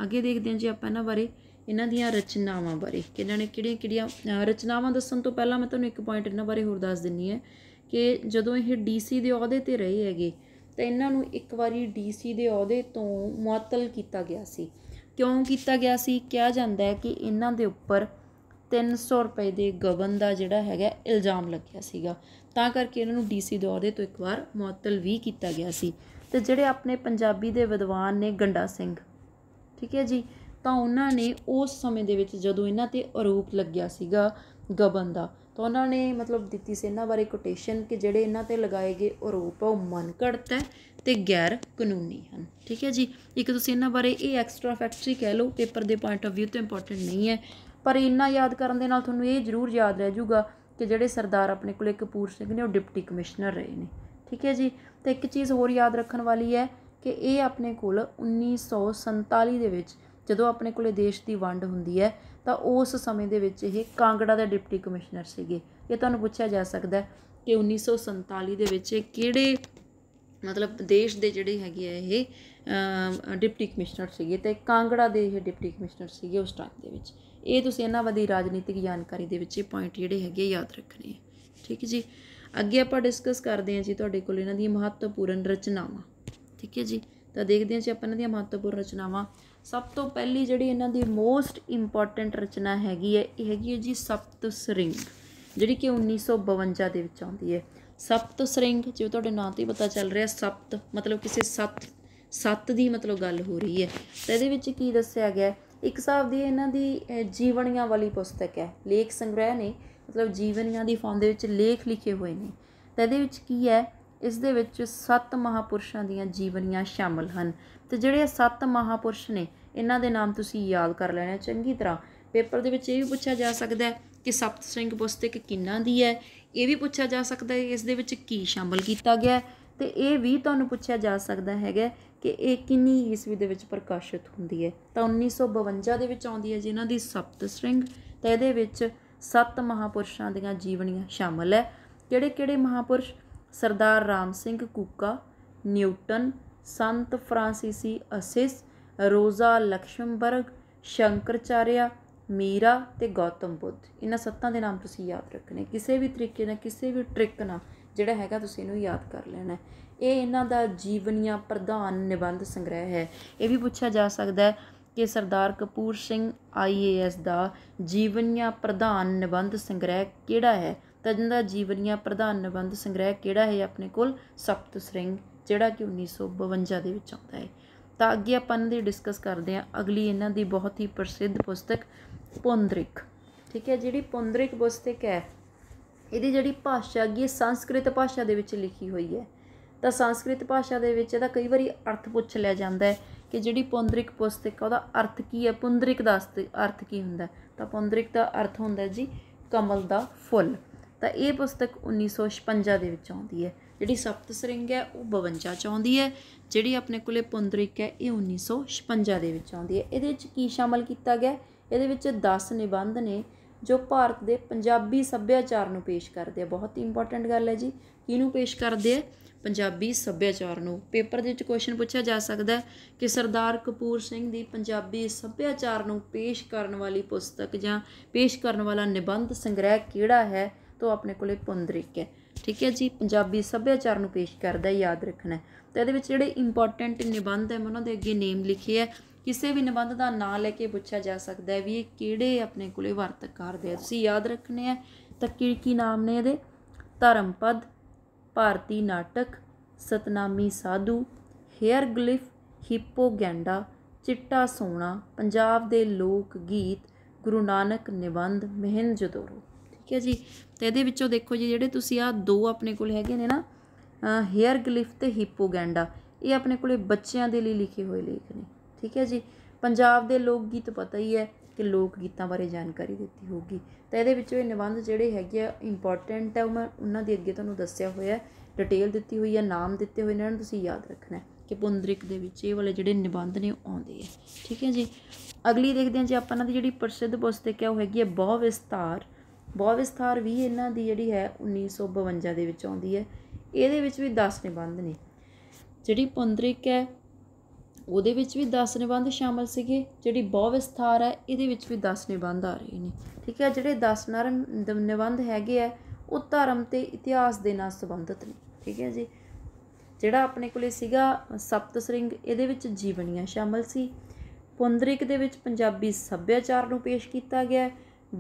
ਅੱਗੇ ਦੇਖਦੇ ਹਾਂ ਜੀ ਆਪਾਂ ਇਹਨਾਂ ਬਾਰੇ ਇਹਨਾਂ ਦੀਆਂ ਰਚਨਾਵਾਂ ਬਾਰੇ ਕਿ ਇਹਨਾਂ ਨੇ ਕਿਹੜੀਆਂ-ਕਿਹੜੀਆਂ ਰਚਨਾਵਾਂ ਦੱਸਣ ਤੋਂ ਪਹਿਲਾਂ ਮੈਂ ਤੁਹਾਨੂੰ ਇੱਕ ਪੁਆਇੰਟ ਇਹਨਾਂ ਬਾਰੇ ਹੋਰ ਦੱਸ ਦਿੰਨੀ ਹੈ ਕਿ ਜਦੋਂ ਇਹ ਡੀਸੀ ਦੇ ਅਹੁਦੇ ਤੇ ਰਹੇ ਹੈਗੇ ਤਾਂ ਇਹਨਾਂ ਨੂੰ ਇੱਕ ਵਾਰੀ ਡੀਸੀ ਦੇ ਅਹੁਦੇ ਤੋਂ ਮੁਅਤਲ ਕੀਤਾ ਗਿਆ ਸੀ ਕਿਉਂ ਕੀਤਾ ਗਿਆ ਸੀ ਕਿਹਾ ਜਾਂਦਾ ਹੈ ਕਿ ਇਹਨਾਂ ਦੇ ਉੱਪਰ 300 ਰੁਪਏ ਦੇ ਗਵਨ ਦਾ ਜਿਹੜਾ ਹੈਗਾ ਇਲਜ਼ਾਮ ਲੱਗਿਆ ਸੀਗਾ ਤਾਂ ਕਰਕੇ ਇਹਨਾਂ ਨੂੰ ਡੀਸੀ ਦੌਰ ਦੇ ਤੋਂ ਇੱਕ ਵਾਰ ਮੁਅਤਲ ਵੀ ਕੀਤਾ ਗਿਆ ਸੀ ਤੇ ਜਿਹੜੇ ਆਪਣੇ ਪੰਜਾਬੀ ਦੇ ਵਿਦਵਾਨ ਨੇ ਗੰਡਾ ਸਿੰਘ ਠੀਕ ਹੈ ਜੀ ਤਾਂ ਉਹਨਾਂ ਨੇ ਉਸ ਸਮੇਂ ਦੇ ਵਿੱਚ ਜਦੋਂ ਇਹਨਾਂ ਤੇ ਆਰੋਪ ਲੱਗਿਆ ਸੀਗਾ ਗਵਨ ਦਾ ਤਾਂ ਉਹਨਾਂ ਨੇ ਮਤਲਬ ਦਿੱਤੀ ਸੀ ਇਹਨਾਂ ਬਾਰੇ ਕੋਟੇਸ਼ਨ ਕਿ ਜਿਹੜੇ ਇਹਨਾਂ ਤੇ ਲਗਾਏ ਗਏ ਆਰੋਪ ਉਹ ਮਨਕੜਤ ਹੈ ਤੇ ਗੈਰ ਕਾਨੂੰਨੀ ਹਨ ਠੀਕ ਹੈ ਜੀ ਇੱਕ ਤੁਸੀਂ ਇਹਨਾਂ ਬਾਰੇ ਇਹ ਐਕਸਟਰਾ ਫੈਕਟਰੀ ਕਹਿ ਲਓ ਪੇਪਰ ਦੇ ਪੁਆਇੰਟ ਆਫ View ਤੋਂ ਇੰਪੋਰਟੈਂਟ ਨਹੀਂ ਹੈ ਪਰ ਇੰਨਾ ਯਾਦ ਕਰਨ ਦੇ ਨਾਲ ਤੁਹਾਨੂੰ ਇਹ ਜ਼ਰੂਰ ਯਾਦ ਰਹਿ ਜਾਊਗਾ ਕਿ ਜਿਹੜੇ ਸਰਦਾਰ ਆਪਣੇ ਕੋਲੇ ਕਪੂਰ ਸਿੰਘ ਨੇ ਉਹ ਡਿਪਟੀ ਕਮਿਸ਼ਨਰ ਰਹੇ ਨੇ ਠੀਕ ਹੈ ਜੀ ਤੇ ਇੱਕ ਚੀਜ਼ ਹੋਰ ਯਾਦ ਰੱਖਣ ਵਾਲੀ ਹੈ ਕਿ ਇਹ ਆਪਣੇ ਕੋਲ 1947 ਦੇ ਵਿੱਚ ਜਦੋਂ ਆਪਣੇ ਕੋਲੇ ਦੇਸ਼ ਦੀ ਵੰਡ ਹੁੰਦੀ ਹੈ ਤਾਂ ਉਸ ਸਮੇਂ ਦੇ ਵਿੱਚ ਇਹ ਕਾਂਗੜਾ ਦੇ ਡਿਪਟੀ ਕਮਿਸ਼ਨਰ ਸੀਗੇ ਇਹ ਤੁਹਾਨੂੰ ਪੁੱਛਿਆ ਜਾ ਸਕਦਾ ਹੈ ਕਿ 1947 ਦੇ ਵਿੱਚ ਇਹ ਕਿਹੜੇ ਮਤਲਬ ਦੇਸ਼ ਦੇ ਜਿਹੜੇ ਹੈਗੇ ਆ ਇਹ ਡਿਪਟੀ ਕਮਿਸ਼ਨਰ ਸੀਗੇ ਤੇ ਕਾਂਗੜਾ ਦੇ ਇਹ ਡਿਪਟੀ ਕਮਿਸ਼ਨਰ ਸੀਗੇ ਉਸ ਟਾਈਮ ਦੇ ਵਿੱਚ ਇਹ ਤੁਸੀਂ ਇਹਨਾਂ ਵਧੀ ਰਾਜਨੀਤਿਕ ਜਾਣਕਾਰੀ ਦੇ ਵਿੱਚ ਇਹ ਪੁਆਇੰਟ ਜਿਹੜੇ ਹੈਗੇ ਯਾਦ ਰੱਖਣੇ ਆ ਠੀਕ ਹੈ ਜੀ ਅੱਗੇ ਆਪਾਂ ਡਿਸਕਸ ਕਰਦੇ ਹਾਂ ਜੀ ਤੁਹਾਡੇ ਕੋਲ ਇਹਨਾਂ ਦੀਆਂ ਮਹੱਤਵਪੂਰਨ ਰਚਨਾਵਾਂ ਠੀਕ ਹੈ ਜੀ ਤਾਂ ਦੇਖਦੇ ਹਾਂ ਜੀ ਆਪਾਂ ਇਹਨਾਂ ਦੀਆਂ ਮਹੱਤਵਪੂਰਨ ਰਚਨਾਵਾਂ ਸਭ ਤੋਂ ਪਹਿਲੀ ਜਿਹੜੀ ਇਹਨਾਂ ਦੀ ਮੋਸਟ ਇੰਪੋਰਟੈਂਟ ਰਚਨਾ ਹੈਗੀ ਹੈ ਇਹ ਹੈਗੀ ਹੈ ਜੀ ਸਪਤ ਸ੍ਰਿੰਗ ਜਿਹੜੀ ਕਿ 1952 ਦੇ ਵਿੱਚ ਆਉਂਦੀ ਹੈ ਸਪਤ ਸ੍ਰਿੰਗ ਜਿਵੇਂ ਤੁਹਾਡੇ ਨਾਂ ਤੇ ਪਤਾ ਚੱਲ ਰਿਹਾ ਸਪਤ ਮਤਲਬ ਕਿਸੇ ਸੱਤ ਸੱਤ ਦੀ ਮਤਲਬ ਗੱਲ ਹੋ ਰਹੀ ਹੈ ਤਾਂ ਇਹਦੇ ਵਿੱਚ ਕੀ ਦੱਸਿਆ ਗਿਆ ਇੱਕ ਹਿਸਾਬ ਦੀ ਇਹਨਾਂ ਦੀ ਜੀਵਨੀਆਂ ਵਾਲੀ ਪੁਸਤਕ ਹੈ ਲੇਖ ਸੰਗ੍ਰਹਿ ਨੇ ਮਤਲਬ ਜੀਵਨੀਆਂ ਦੀ ਫਾਰਮ ਦੇ ਵਿੱਚ ਲੇਖ ਲਿਖੇ ਹੋਏ ਨੇ ਤਾਂ ਇਹਦੇ ਵਿੱਚ ਕੀ ਹੈ ਇਸ ਦੇ ਵਿੱਚ ਸੱਤ ਮਹਾਪੁਰਸ਼ਾਂ ਦੀਆਂ ਜੀਵਨੀਆਂ ਸ਼ਾਮਲ ਹਨ ਤੇ ਜਿਹੜੇ ਸੱਤ ਮਹਾਪੁਰਸ਼ ਨੇ ਇਹਨਾਂ ਦੇ ਨਾਮ ਤੁਸੀਂ ਯਾਦ ਕਰ ਲੈਣਾ ਚੰਗੀ ਤਰ੍ਹਾਂ ਪੇਪਰ ਦੇ ਵਿੱਚ ਇਹ ਵੀ ਪੁੱਛਿਆ ਜਾ ਸਕਦਾ ਹੈ ਕਿ ਸਪਤ ਸਿੰਘ ਪੁਸਤਕ ਕਿੰਨਾਂ ਦੀ ਹੈ ਇਹ ਵੀ ਪੁੱਛਿਆ ਜਾ ਸਕਦਾ ਹੈ ਇਸ ਦੇ ਵਿੱਚ ਕੀ ਸ਼ਾਮਲ ਕੀਤਾ ਗਿਆ ਹੈ ਤੇ ਇਹ ਵੀ ਤੁਹਾਨੂੰ ਪੁੱਛਿਆ ਜਾ ਸਕਦਾ ਹੈਗਾ ਕਿ ਇਹ ਕਿੰਨੀ ਈਸਵੀ ਦੇ ਵਿੱਚ ਪ੍ਰਕਾਸ਼ਿਤ ਹੁੰਦੀ ਹੈ ਤਾਂ 1952 ਦੇ ਵਿੱਚ ਆਉਂਦੀ ਹੈ ਜਿਨ੍ਹਾਂ ਦੀ ਸਪਤ ਸ੍ਰਿੰਗ ਤਾਂ ਇਹਦੇ ਵਿੱਚ ਸੱਤ ਮਹਾਪੁਰਸ਼ਾਂ ਦੀਆਂ ਜੀਵਨੀਆਂ ਸ਼ਾਮਲ ਹੈ ਕਿਹੜੇ ਕਿਹੜੇ ਮਹਾਪੁਰਸ਼ ਸਰਦਾਰ ਰਾਮ ਸਿੰਘ ਕੂਕਾ ਨਿਊਟਨ ਸੰਤ ਫ੍ਰਾਂਸੀਸੀ ਅਸਿਸ ਰੋਜ਼ਾ ਲਕਸ਼ਮਬਰਗ ਸ਼ੰਕਰਚਾਰਿਆ ਮੀਰਾ ਤੇ ਗੌਤਮ ਬੁੱਧ ਇਹਨਾਂ ਸੱਤਾਂ ਦੇ ਨਾਮ ਤੁਸੀਂ ਯਾਦ ਰੱਖਣੇ ਕਿਸੇ ਵੀ ਤਰੀਕੇ ਨਾਲ ਕਿਸੇ ਵੀ ਟ੍ਰਿਕ ਨਾਲ ਜਿਹੜਾ ਹੈਗਾ ਤੁਸੀਂ ਇਹਨੂੰ ਯਾਦ ਕਰ ਲੈਣਾ ਇਹ ਇਹਨਾਂ ਦਾ ਜੀਵਨੀਆਂ ਪ੍ਰਧਾਨ ਨਿਬੰਧ ਸੰਗ੍ਰਹਿ ਹੈ ਇਹ ਵੀ ਪੁੱਛਿਆ ਜਾ ਸਕਦਾ ਹੈ ਕਿ ਸਰਦਾਰ ਕਪੂਰ ਸਿੰਘ ਆਈਏਐਸ ਦਾ ਜੀਵਨੀਆਂ ਪ੍ਰਧਾਨ ਨਿਬੰਧ ਸੰਗ੍ਰਹਿ ਕਿਹੜਾ ਹੈ ਤਾਂ ਜਿੰਦਾ ਜੀਵਨੀਆਂ ਪ੍ਰਧਾਨ ਨਿਬੰਧ ਸੰਗ੍ਰਹਿ ਕਿਹੜਾ ਹੈ ਆਪਣੇ ਕੋਲ ਸਪਤ ਸ੍ਰਿੰਗ ਜਿਹੜਾ ਕਿ 1952 ਦੇ ਵਿੱਚ ਆਉਂਦਾ ਹੈ ਤਾਂ ਅੱਗੇ ਆਪਾਂ ਇਹਦੇ ਡਿਸਕਸ ਕਰਦੇ ਹਾਂ ਅਗਲੀ ਇਹਨਾਂ ਦੀ ਬਹੁਤ ਹੀ ਪ੍ਰਸਿੱਧ ਪੁਸਤਕ ਪੁੰਦਰਿਕ ਠੀਕ ਹੈ ਜਿਹੜੀ ਪੁੰਦਰਿਕ ਪੁਸਤਕ ਹੈ ਇਹਦੀ ਜਿਹੜੀ ਭਾਸ਼ਾ ਹੈਗੀ ਸੰਸਕ੍ਰਿਤ ਭਾਸ਼ਾ ਦੇ ਵਿੱਚ ਲਿਖੀ ਹੋਈ ਹੈ ਤਾਂ ਸੰਸਕ੍ਰਿਤ ਭਾਸ਼ਾ ਦੇ ਵਿੱਚ ਇਹਦਾ ਕਈ ਵਾਰੀ ਅਰਥ ਪੁੱਛ ਲਿਆ ਜਾਂਦਾ ਹੈ ਕਿ ਜਿਹੜੀ ਪੁੰਦਰਿਕ ਪੁਸਤਕ ਆ ਉਹਦਾ ਅਰਥ ਕੀ ਹੈ ਪੁੰਦਰਿਕ ਦਾ ਅਰਥ ਕੀ ਹੁੰਦਾ ਤਾਂ ਪੁੰਦਰਿਕ ਦਾ ਅਰਥ ਹੁੰਦਾ ਜੀ ਕਮਲ ਦਾ ਫੁੱਲ ਤਾਂ ਇਹ ਪੁਸਤਕ 1956 ਦੇ ਵਿੱਚ ਆਉਂਦੀ ਹੈ ਜਿਹੜੀ ਸਪਤ ਸ੍ਰਿੰਗ ਹੈ ਉਹ 52 ਚ ਆਉਂਦੀ ਹੈ ਜਿਹੜੀ ਆਪਣੇ ਕੋਲੇ ਪੁੰਦਰਿਕ ਹੈ ਇਹ 1956 ਦੇ ਵਿੱਚ ਆਉਂਦੀ ਹੈ ਇਹਦੇ ਵਿੱਚ ਕੀ ਸ਼ਾਮਲ ਕੀਤਾ ਗਿਆ ਇਹਦੇ ਵਿੱਚ 10 ਨਿਬੰਧ ਨੇ ਜੋ ਭਾਰਤ ਦੇ ਪੰਜਾਬੀ ਸੱਭਿਆਚਾਰ ਨੂੰ ਪੇਸ਼ ਕਰਦੇ ਆ ਬਹੁਤ ਹੀ ਇੰਪੋਰਟੈਂਟ ਗੱਲ ਹੈ ਜੀ ਕਿਹਨੂੰ ਪੇਸ਼ ਕਰਦੇ ਆ ਪੰਜਾਬੀ ਸੱਭਿਆਚਾਰ ਨੂੰ ਪੇਪਰ ਦੇ ਵਿੱਚ ਕੁਐਸਚਨ ਪੁੱਛਿਆ ਜਾ ਸਕਦਾ ਹੈ ਕਿ ਸਰਦਾਰ ਕਪੂਰ ਸਿੰਘ ਦੀ ਪੰਜਾਬੀ ਸੱਭਿਆਚਾਰ ਨੂੰ ਪੇਸ਼ ਕਰਨ ਵਾਲੀ ਪੁਸਤਕ ਜਾਂ ਪੇਸ਼ ਕਰਨ ਵਾਲਾ ਨਿਬੰਧ ਸੰਗ੍ਰਹਿ ਕਿਹੜਾ ਹੈ ਤੋਂ ਆਪਣੇ ਕੋਲੇ ਪੁੰਦਰਿਕ ਹੈ ਠੀਕ ਹੈ ਜੀ ਪੰਜਾਬੀ ਸੱਭਿਆਚਾਰ ਨੂੰ ਪੇਸ਼ ਕਰਦਾ ਯਾਦ ਰੱਖਣਾ ਤੇ ਇਹਦੇ ਵਿੱਚ ਜਿਹੜੇ ਇੰਪੋਰਟੈਂਟ ਨਿਬੰਧ ਹੈ ਮੈਂ ਉਹਨਾਂ ਦੇ ਅੱਗੇ ਨੇਮ ਲਿਖੇ ਹੈ ਕਿਸੇ ਵੀ ਨਿਬੰਧ ਦਾ ਨਾਮ ਲੈ ਕੇ ਪੁੱਛਿਆ ਜਾ ਸਕਦਾ ਹੈ ਵੀ ਇਹ ਕਿਹੜੇ ਆਪਣੇ ਕੋਲੇ ਕਰਦੇ ਦੇ ਤੁਸੀਂ ਯਾਦ ਰੱਖਣੇ ਆ ਤਾਂ ਕੀ ਕੀ ਨਾਮ ਨੇ ਇਹਦੇ ਧਰਮਪਦ ਭਾਰਤੀ ਨਾਟਕ ਸਤਨਾਮੀ ਸਾਧੂ ਹੇਅਰ ਗਲਿਫ ਹਿਪੋਗੈਂਡਾ ਚਿੱਟਾ ਸੋਨਾ ਪੰਜਾਬ ਦੇ ਲੋਕ ਗੀਤ ਗੁਰੂ ਨਾਨਕ ਨਿਬੰਧ ਮਹਿੰਜੋਦੜੋ ਠੀਕ ਹੈ ਜੀ ਤੇ ਇਹਦੇ ਵਿੱਚੋਂ ਦੇਖੋ ਜੀ ਜਿਹੜੇ ਤੁਸੀਂ ਆ ਦੋ ਆਪਣੇ ਕੋਲ ਹੈਗੇ ਨੇ ਨਾ ਹੇਅਰ ਗਲਿਫ ਤੇ ਹਿਪੋਗੈਂਡਾ ਇਹ ਆਪਣੇ ਕੋਲੇ ਬੱਚਿਆਂ ਦੇ ਲਈ ਲਿਖੇ ਹੋਏ ਲੇਖ ਨੇ ਠੀਕ ਹੈ ਜੀ ਪੰਜਾਬ ਦੇ ਲੋਕ ਗੀਤ ਪਤਾ ਹੀ ਹੈ ਕਿ ਲੋਕ ਗੀਤਾਂ ਬਾਰੇ ਜਾਣਕਾਰੀ ਦਿੱਤੀ ਹੋਗੀ ਤਾਂ ਇਹਦੇ ਵਿੱਚੋਂ ਇਹ ਨਿਬੰਧ ਜਿਹੜੇ ਹੈਗੇ ਆ ਇੰਪੋਰਟੈਂਟ ਹੈ ਮੈਂ ਉਹਨਾਂ ਦੇ ਅੱਗੇ ਤੁਹਾਨੂੰ ਦੱਸਿਆ ਹੋਇਆ ਡਿਟੇਲ ਦਿੱਤੀ ਹੋਈ ਹੈ ਨਾਮ ਦਿੱਤੇ ਹੋਏ ਨੇ ਇਹਨਾਂ ਨੂੰ ਤੁਸੀਂ ਯਾਦ ਰੱਖਣਾ ਕਿ ਪੁੰਦਰਿਕ ਦੇ ਵਿੱਚ ਇਹ ਵਾਲੇ ਜਿਹੜੇ ਨਿਬੰਧ ਨੇ ਆਉਂਦੇ ਆ ਠੀਕ ਹੈ ਜੀ ਅਗਲੀ ਦੇਖਦੇ ਹਾਂ ਜੀ ਆਪਾਂ ਇਹਨਾਂ ਦੀ ਜਿਹੜੀ ਪ੍ਰਸਿੱਧ ਪੁਸਤਕ ਹੈ ਉਹ ਹੈਗੀ ਹੈ ਬਹੁ ਵਿਸਤਾਰ ਬਹੁ ਵਿਸਤਾਰ ਵੀ ਇਹਨਾਂ ਦੀ ਜਿਹੜੀ ਹੈ 1952 ਦੇ ਵਿੱਚ ਆਉਂਦੀ ਹੈ ਇਹਦੇ ਵਿੱਚ ਵੀ 10 ਨਿਬੰਧ ਨੇ ਜਿਹੜੀ ਪੁੰਦਰਿਕ ਹੈ ਉਹਦੇ ਵਿੱਚ ਵੀ 10 ਨਿਬੰਧ ਸ਼ਾਮਲ ਸੀਗੇ ਜਿਹੜੀ ਬਹੁ ਵਿਸਥਾਰ ਹੈ ਇਹਦੇ ਵਿੱਚ ਵੀ 10 ਨਿਬੰਧ ਆ ਰਹੇ ਨੇ ਠੀਕ ਹੈ ਜਿਹੜੇ 10 ਨਰਮ ਨਿਬੰਧ ਹੈਗੇ ਆ ਉਹ ਧਰਮ ਤੇ ਇਤਿਹਾਸ ਦੇ ਨਾਲ ਸੰਬੰਧਿਤ ਨੇ ਠੀਕ ਹੈ ਜੀ ਜਿਹੜਾ ਆਪਣੇ ਕੋਲੇ ਸੀਗਾ ਸਪਤ ਸ੍ਰਿੰਗ ਇਹਦੇ ਵਿੱਚ ਜੀਵਨੀਆਂ ਸ਼ਾਮਲ ਸੀ ਪੁੰਦਰਿਕ ਦੇ ਵਿੱਚ ਪੰਜਾਬੀ ਸੱਭਿਆਚਾਰ ਨੂੰ ਪੇਸ਼ ਕੀਤਾ ਗਿਆ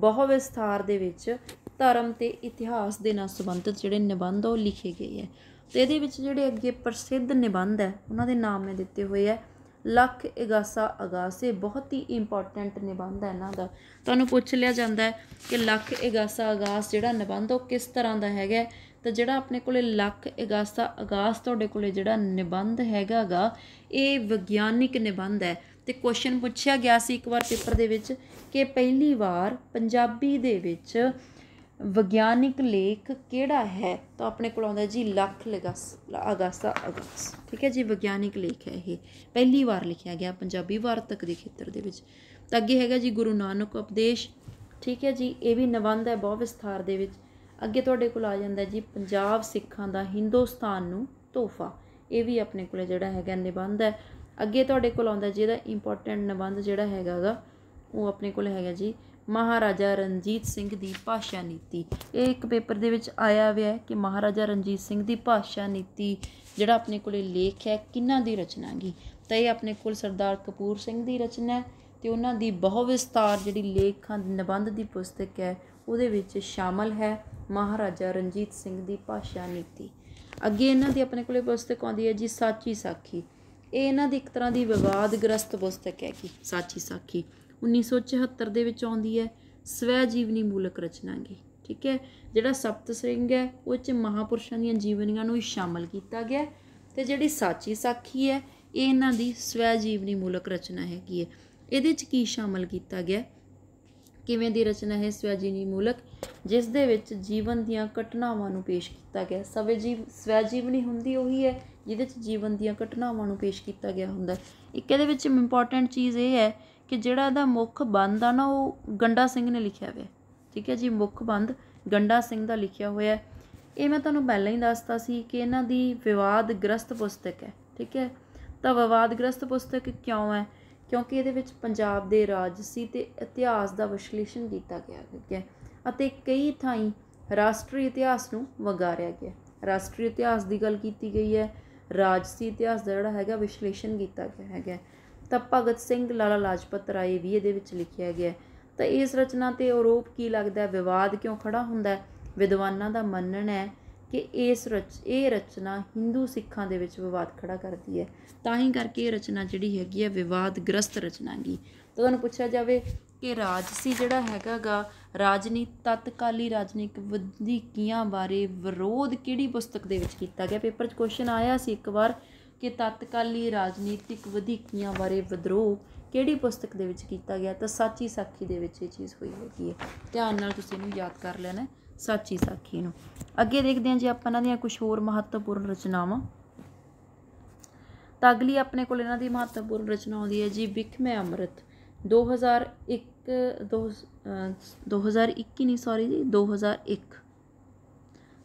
ਬਹੁ ਵਿਸਥਾਰ ਦੇ ਵਿੱਚ ਧਰਮ ਤੇ ਇਤਿਹਾਸ ਦੇ ਨਾਲ ਸੰਬੰਧਿਤ ਜਿਹੜੇ ਨਿਬੰਧ ਉਹ ਲਿਖੇ ਗਏ ਹੈ ਤੇ ਇਹਦੇ ਵਿੱਚ ਜਿਹੜੇ ਅੱਗੇ ਪ੍ਰਸਿੱਧ ਨਿਬੰਧ ਹੈ ਉਹਨਾਂ ਦੇ ਨਾਮ ਮੈਂ ਦਿੱਤੇ ਹੋਏ ਹੈ ਲੱਖ ਇਗਾਸਾ ਅਗਾਸੇ ਬਹੁਤ ਹੀ ਇੰਪੋਰਟੈਂਟ ਨਿਬੰਧ ਹੈ ਇਹਨਾਂ ਦਾ ਤੁਹਾਨੂੰ ਪੁੱਛ ਲਿਆ ਜਾਂਦਾ ਹੈ ਕਿ ਲੱਖ ਇਗਾਸਾ ਅਗਾਸ ਜਿਹੜਾ ਨਿਬੰਧ ਉਹ ਕਿਸ ਤਰ੍ਹਾਂ ਦਾ ਹੈਗਾ ਤਾਂ ਜਿਹੜਾ ਆਪਣੇ ਕੋਲੇ ਲੱਖ ਇਗਾਸਾ ਅਗਾਸ ਤੁਹਾਡੇ ਕੋਲੇ ਜਿਹੜਾ ਨਿਬੰਧ ਹੈਗਾਗਾ ਇਹ ਵਿਗਿਆਨਿਕ ਨਿਬੰਧ ਹੈ ਤੇ ਕੁਐਸਚਨ ਪੁੱਛਿਆ ਗਿਆ ਸੀ ਇੱਕ ਵਾਰ ਪੇਪਰ ਦੇ ਵਿੱਚ ਕਿ ਪਹਿਲੀ ਵਾਰ ਪੰਜਾਬੀ ਦੇ ਵਿੱਚ ਵਿਗਿਆਨਿਕ ਲੇਖ ਕਿਹੜਾ ਹੈ ਤਾਂ ਆਪਣੇ ਕੋਲ ਆਉਂਦਾ ਜੀ ਲੱਖ ਲਗਸ ਅਗਾਸਾ ਅਗਸ ਠੀਕ ਹੈ ਜੀ ਵਿਗਿਆਨਿਕ ਲੇਖ ਹੈ ਇਹ ਪਹਿਲੀ ਵਾਰ ਲਿਖਿਆ ਗਿਆ ਪੰਜਾਬੀ ਵਾਰਤਕ ਦੇ ਖੇਤਰ ਦੇ ਵਿੱਚ ਤਾਂ ਅੱਗੇ ਹੈਗਾ ਜੀ ਗੁਰੂ ਨਾਨਕ ਉਪਦੇਸ਼ ਠੀਕ ਹੈ ਜੀ ਇਹ ਵੀ ਨਿਬੰਧ ਹੈ ਬਹੁਤ ਵਿਸਥਾਰ ਦੇ ਵਿੱਚ ਅੱਗੇ ਤੁਹਾਡੇ ਕੋਲ ਆ ਜਾਂਦਾ ਜੀ ਪੰਜਾਬ ਸਿੱਖਾਂ ਦਾ ਹਿੰਦੁਸਤਾਨ ਨੂੰ ਤੋਹਫਾ ਇਹ ਵੀ ਆਪਣੇ ਕੋਲ ਜਿਹੜਾ ਹੈਗਾ ਨਿਬੰਧ ਹੈ ਅੱਗੇ ਤੁਹਾਡੇ ਕੋਲ ਆਉਂਦਾ ਜੀ ਇਹਦਾ ਇੰਪੋਰਟੈਂਟ ਨਿਬੰਧ ਜਿਹੜਾ ਹੈਗਾਗਾ ਉਹ ਆਪਣੇ ਕੋਲ ਹੈਗਾ ਜੀ ਮਹਾਰਾਜਾ ਰਣਜੀਤ ਸਿੰਘ ਦੀ ਭਾਸ਼ਾ ਨੀਤੀ ਇਹ ਇੱਕ ਪੇਪਰ ਦੇ ਵਿੱਚ ਆਇਆ ਹੋਇਆ ਕਿ ਮਹਾਰਾਜਾ ਰਣਜੀਤ ਸਿੰਘ ਦੀ ਭਾਸ਼ਾ ਨੀਤੀ ਜਿਹੜਾ ਆਪਣੇ ਕੋਲੇ ਲੇਖ ਹੈ ਕਿੰਨਾਂ ਦੀ ਰਚਨਾ ਗੀ ਤਾਂ ਇਹ ਆਪਣੇ ਕੋਲ ਸਰਦਾਰ ਕਪੂਰ ਸਿੰਘ ਦੀ ਰਚਨਾ ਹੈ ਤੇ ਉਹਨਾਂ ਦੀ ਬਹੁ ਵਿਸਤਾਰ ਜਿਹੜੀ ਲੇਖਾਂ ਨਿਬੰਧ ਦੀ ਪੁਸਤਕ ਹੈ ਉਹਦੇ ਵਿੱਚ ਸ਼ਾਮਲ ਹੈ ਮਹਾਰਾਜਾ ਰਣਜੀਤ ਸਿੰਘ ਦੀ ਭਾਸ਼ਾ ਨੀਤੀ ਅੱਗੇ ਇਹਨਾਂ ਦੀ ਆਪਣੇ ਕੋਲੇ ਪੁਸਤਕ ਆਉਂਦੀ ਹੈ ਜੀ ਸਾਚੀ ਸਾਖੀ ਇਹ ਇਹਨਾਂ ਦੀ ਇੱਕ ਤਰ੍ਹਾਂ ਦੀ ਵਿਵਾਦਗ੍ਰਸਤ ਪੁਸਤਕ ਹੈ ਕਿ ਸਾਚੀ ਸਾਖੀ 1974 ਦੇ ਵਿੱਚ ਆਉਂਦੀ ਹੈ ਸਵੈ ਜੀਵਨੀ ਮੂਲਕ ਰਚਨਾਗੀ ਠੀਕ ਹੈ ਜਿਹੜਾ ਸਪਤ ਸਿੰਘ ਹੈ ਉਹ ਚ ਮਹਾਪੁਰਸ਼ਾਂ ਦੀਆਂ ਜੀਵਨੀਆਂ ਨੂੰ ਸ਼ਾਮਲ ਕੀਤਾ ਗਿਆ ਤੇ ਜਿਹੜੀ ਸਾਚੀ ਸਾਖੀ ਹੈ ਇਹ ਇਹਨਾਂ ਦੀ ਸਵੈ ਜੀਵਨੀ ਮੂਲਕ ਰਚਨਾ ਹੈਗੀ ਹੈ ਇਹਦੇ ਚ ਕੀ ਸ਼ਾਮਲ ਕੀਤਾ ਗਿਆ ਕਿਵੇਂ ਦੀ ਰਚਨਾ ਹੈ ਸਵੈ ਜੀਵਨੀ ਮੂਲਕ ਜਿਸ ਦੇ ਵਿੱਚ ਜੀਵਨ ਦੀਆਂ ਘਟਨਾਵਾਂ ਨੂੰ ਪੇਸ਼ ਕੀਤਾ ਗਿਆ ਸਵੈ ਜੀਵ ਸਵੈ ਜੀਵਨੀ ਹੁੰਦੀ ਉਹੀ ਹੈ ਜਿਹਦੇ ਚ ਜੀਵਨ ਦੀਆਂ ਘਟਨਾਵਾਂ ਨੂੰ ਪੇਸ਼ ਕੀਤਾ ਗਿਆ ਹੁੰਦਾ ਇੱਕ ਇਹਦੇ ਵਿੱਚ ਇੰਪੋਰਟੈਂਟ ਚੀਜ਼ ਇਹ ਹੈ ਕਿ ਜਿਹੜਾ ਇਹਦਾ ਮੁੱਖ ਬੰਦ ਆ ਨਾ ਉਹ ਗੰਡਾ ਸਿੰਘ ਨੇ ਲਿਖਿਆ ਹੋਇਆ ਠੀਕ ਹੈ ਜੀ ਮੁੱਖ ਬੰਦ ਗੰਡਾ ਸਿੰਘ ਦਾ ਲਿਖਿਆ ਹੋਇਆ ਇਹ ਮੈਂ ਤੁਹਾਨੂੰ ਪਹਿਲਾਂ ਹੀ ਦੱਸਤਾ ਸੀ ਕਿ ਇਹਨਾਂ ਦੀ ਵਿਵਾਦਗ੍ਰਸਤ ਪੁਸਤਕ ਹੈ ਠੀਕ ਹੈ ਤਾਂ ਵਿਵਾਦਗ੍ਰਸਤ ਪੁਸਤਕ ਕਿਉਂ ਹੈ ਕਿਉਂਕਿ ਇਹਦੇ ਵਿੱਚ ਪੰਜਾਬ ਦੇ ਰਾਜਸੀ ਤੇ ਇਤਿਹਾਸ ਦਾ ਵਿਸ਼ਲੇਸ਼ਣ ਕੀਤਾ ਗਿਆ ਹੈ ਅਤੇ ਕਈ ਥਾਈਂ ਰਾਸ਼ਟਰੀ ਇਤਿਹਾਸ ਨੂੰ ਵੰਗਾਰਿਆ ਗਿਆ ਰਾਸ਼ਟਰੀ ਇਤਿਹਾਸ ਦੀ ਗੱਲ ਕੀਤੀ ਗਈ ਹੈ ਰਾਜਸੀ ਇਤਿਹਾਸ ਦਾ ਜਿਹੜਾ ਹੈਗਾ ਵਿਸ਼ਲੇਸ਼ਣ ਕੀਤਾ ਗਿਆ ਹੈਗਾ ਤਾਂ ਭਗਤ ਸਿੰਘ ਲਾਲਾ ਲਾਜਪਤ ਰਾਏ ਵੀ ਇਹਦੇ ਵਿੱਚ ਲਿਖਿਆ ਗਿਆ ਤਾਂ ਇਸ ਰਚਨਾ ਤੇ ਆਰੋਪ ਕੀ ਲੱਗਦਾ ਵਿਵਾਦ ਕਿਉਂ ਖੜਾ ਹੁੰਦਾ ਵਿਦਵਾਨਾਂ ਦਾ ਮੰਨਣਾ ਹੈ ਕਿ ਇਸ ਰਚ ਇਹ ਰਚਨਾ ਹਿੰਦੂ ਸਿੱਖਾਂ ਦੇ ਵਿੱਚ ਵਿਵਾਦ ਖੜਾ ਕਰਦੀ ਹੈ ਤਾਂ ਹੀ ਕਰਕੇ ਇਹ ਰਚਨਾ ਜਿਹੜੀ ਹੈਗੀ ਹੈ ਗ੍ਰਸਤ ਰਚਨਾ ਗੀ ਤਾਂ ਤੁਹਾਨੂੰ ਪੁੱਛਿਆ ਜਾਵੇ ਕਿ ਰਾਜ ਸੀ ਜਿਹੜਾ ਹੈਗਾਗਾ ਰਾਜਨੀਤ ਤਤਕਾਲੀ ਰਾਜਨੀਤਿਕ ਵਿਧੀਆਂ ਬਾਰੇ ਵਿਰੋਧ ਕਿਹੜੀ ਪੁਸਤਕ ਦੇ ਵਿੱਚ ਕੀਤਾ ਗਿਆ ਪੇਪਰ 'ਚ ਕੁਐਸਚਨ ਆਇਆ ਸੀ ਇੱਕ ਵਾਰ ਕਿ ਤਤਕਾਲੀ ਰਾਜਨੀਤਿਕ ਵਧੀਕੀਆਂ ਬਾਰੇ ਵਿਦਰੋਹ ਕਿਹੜੀ ਪੁਸਤਕ ਦੇ ਵਿੱਚ ਕੀਤਾ ਗਿਆ ਤਾਂ ਸੱਚੀ ਸਾਖੀ ਦੇ ਵਿੱਚ ਇਹ ਚੀਜ਼ ਹੋਈ ਹੈਗੀ ਹੈ ਧਿਆਨ ਨਾਲ ਤੁਸੀਂ ਇਹਨੂੰ ਯਾਦ ਕਰ ਲੈਣਾ ਸੱਚੀ ਸਾਖੀ ਨੂੰ ਅੱਗੇ ਦੇਖਦੇ ਹਾਂ ਜੀ ਆਪਾਂ ਇਹਨਾਂ ਦੀਆਂ ਕੁਝ ਹੋਰ ਮਹੱਤਵਪੂਰਨ ਰਚਨਾਵਾਂ ਤਾਂ ਅਗਲੀ ਆਪਣੇ ਕੋਲ ਇਹਨਾਂ ਦੀ ਮਹੱਤਵਪੂਰਨ ਰਚਨਾ ਆਉਂਦੀ ਹੈ ਜੀ ਵਿਖਮੇ ਅੰਮ੍ਰਿਤ 2001 2021 ਨਹੀਂ ਸੌਰੀ ਜੀ 2001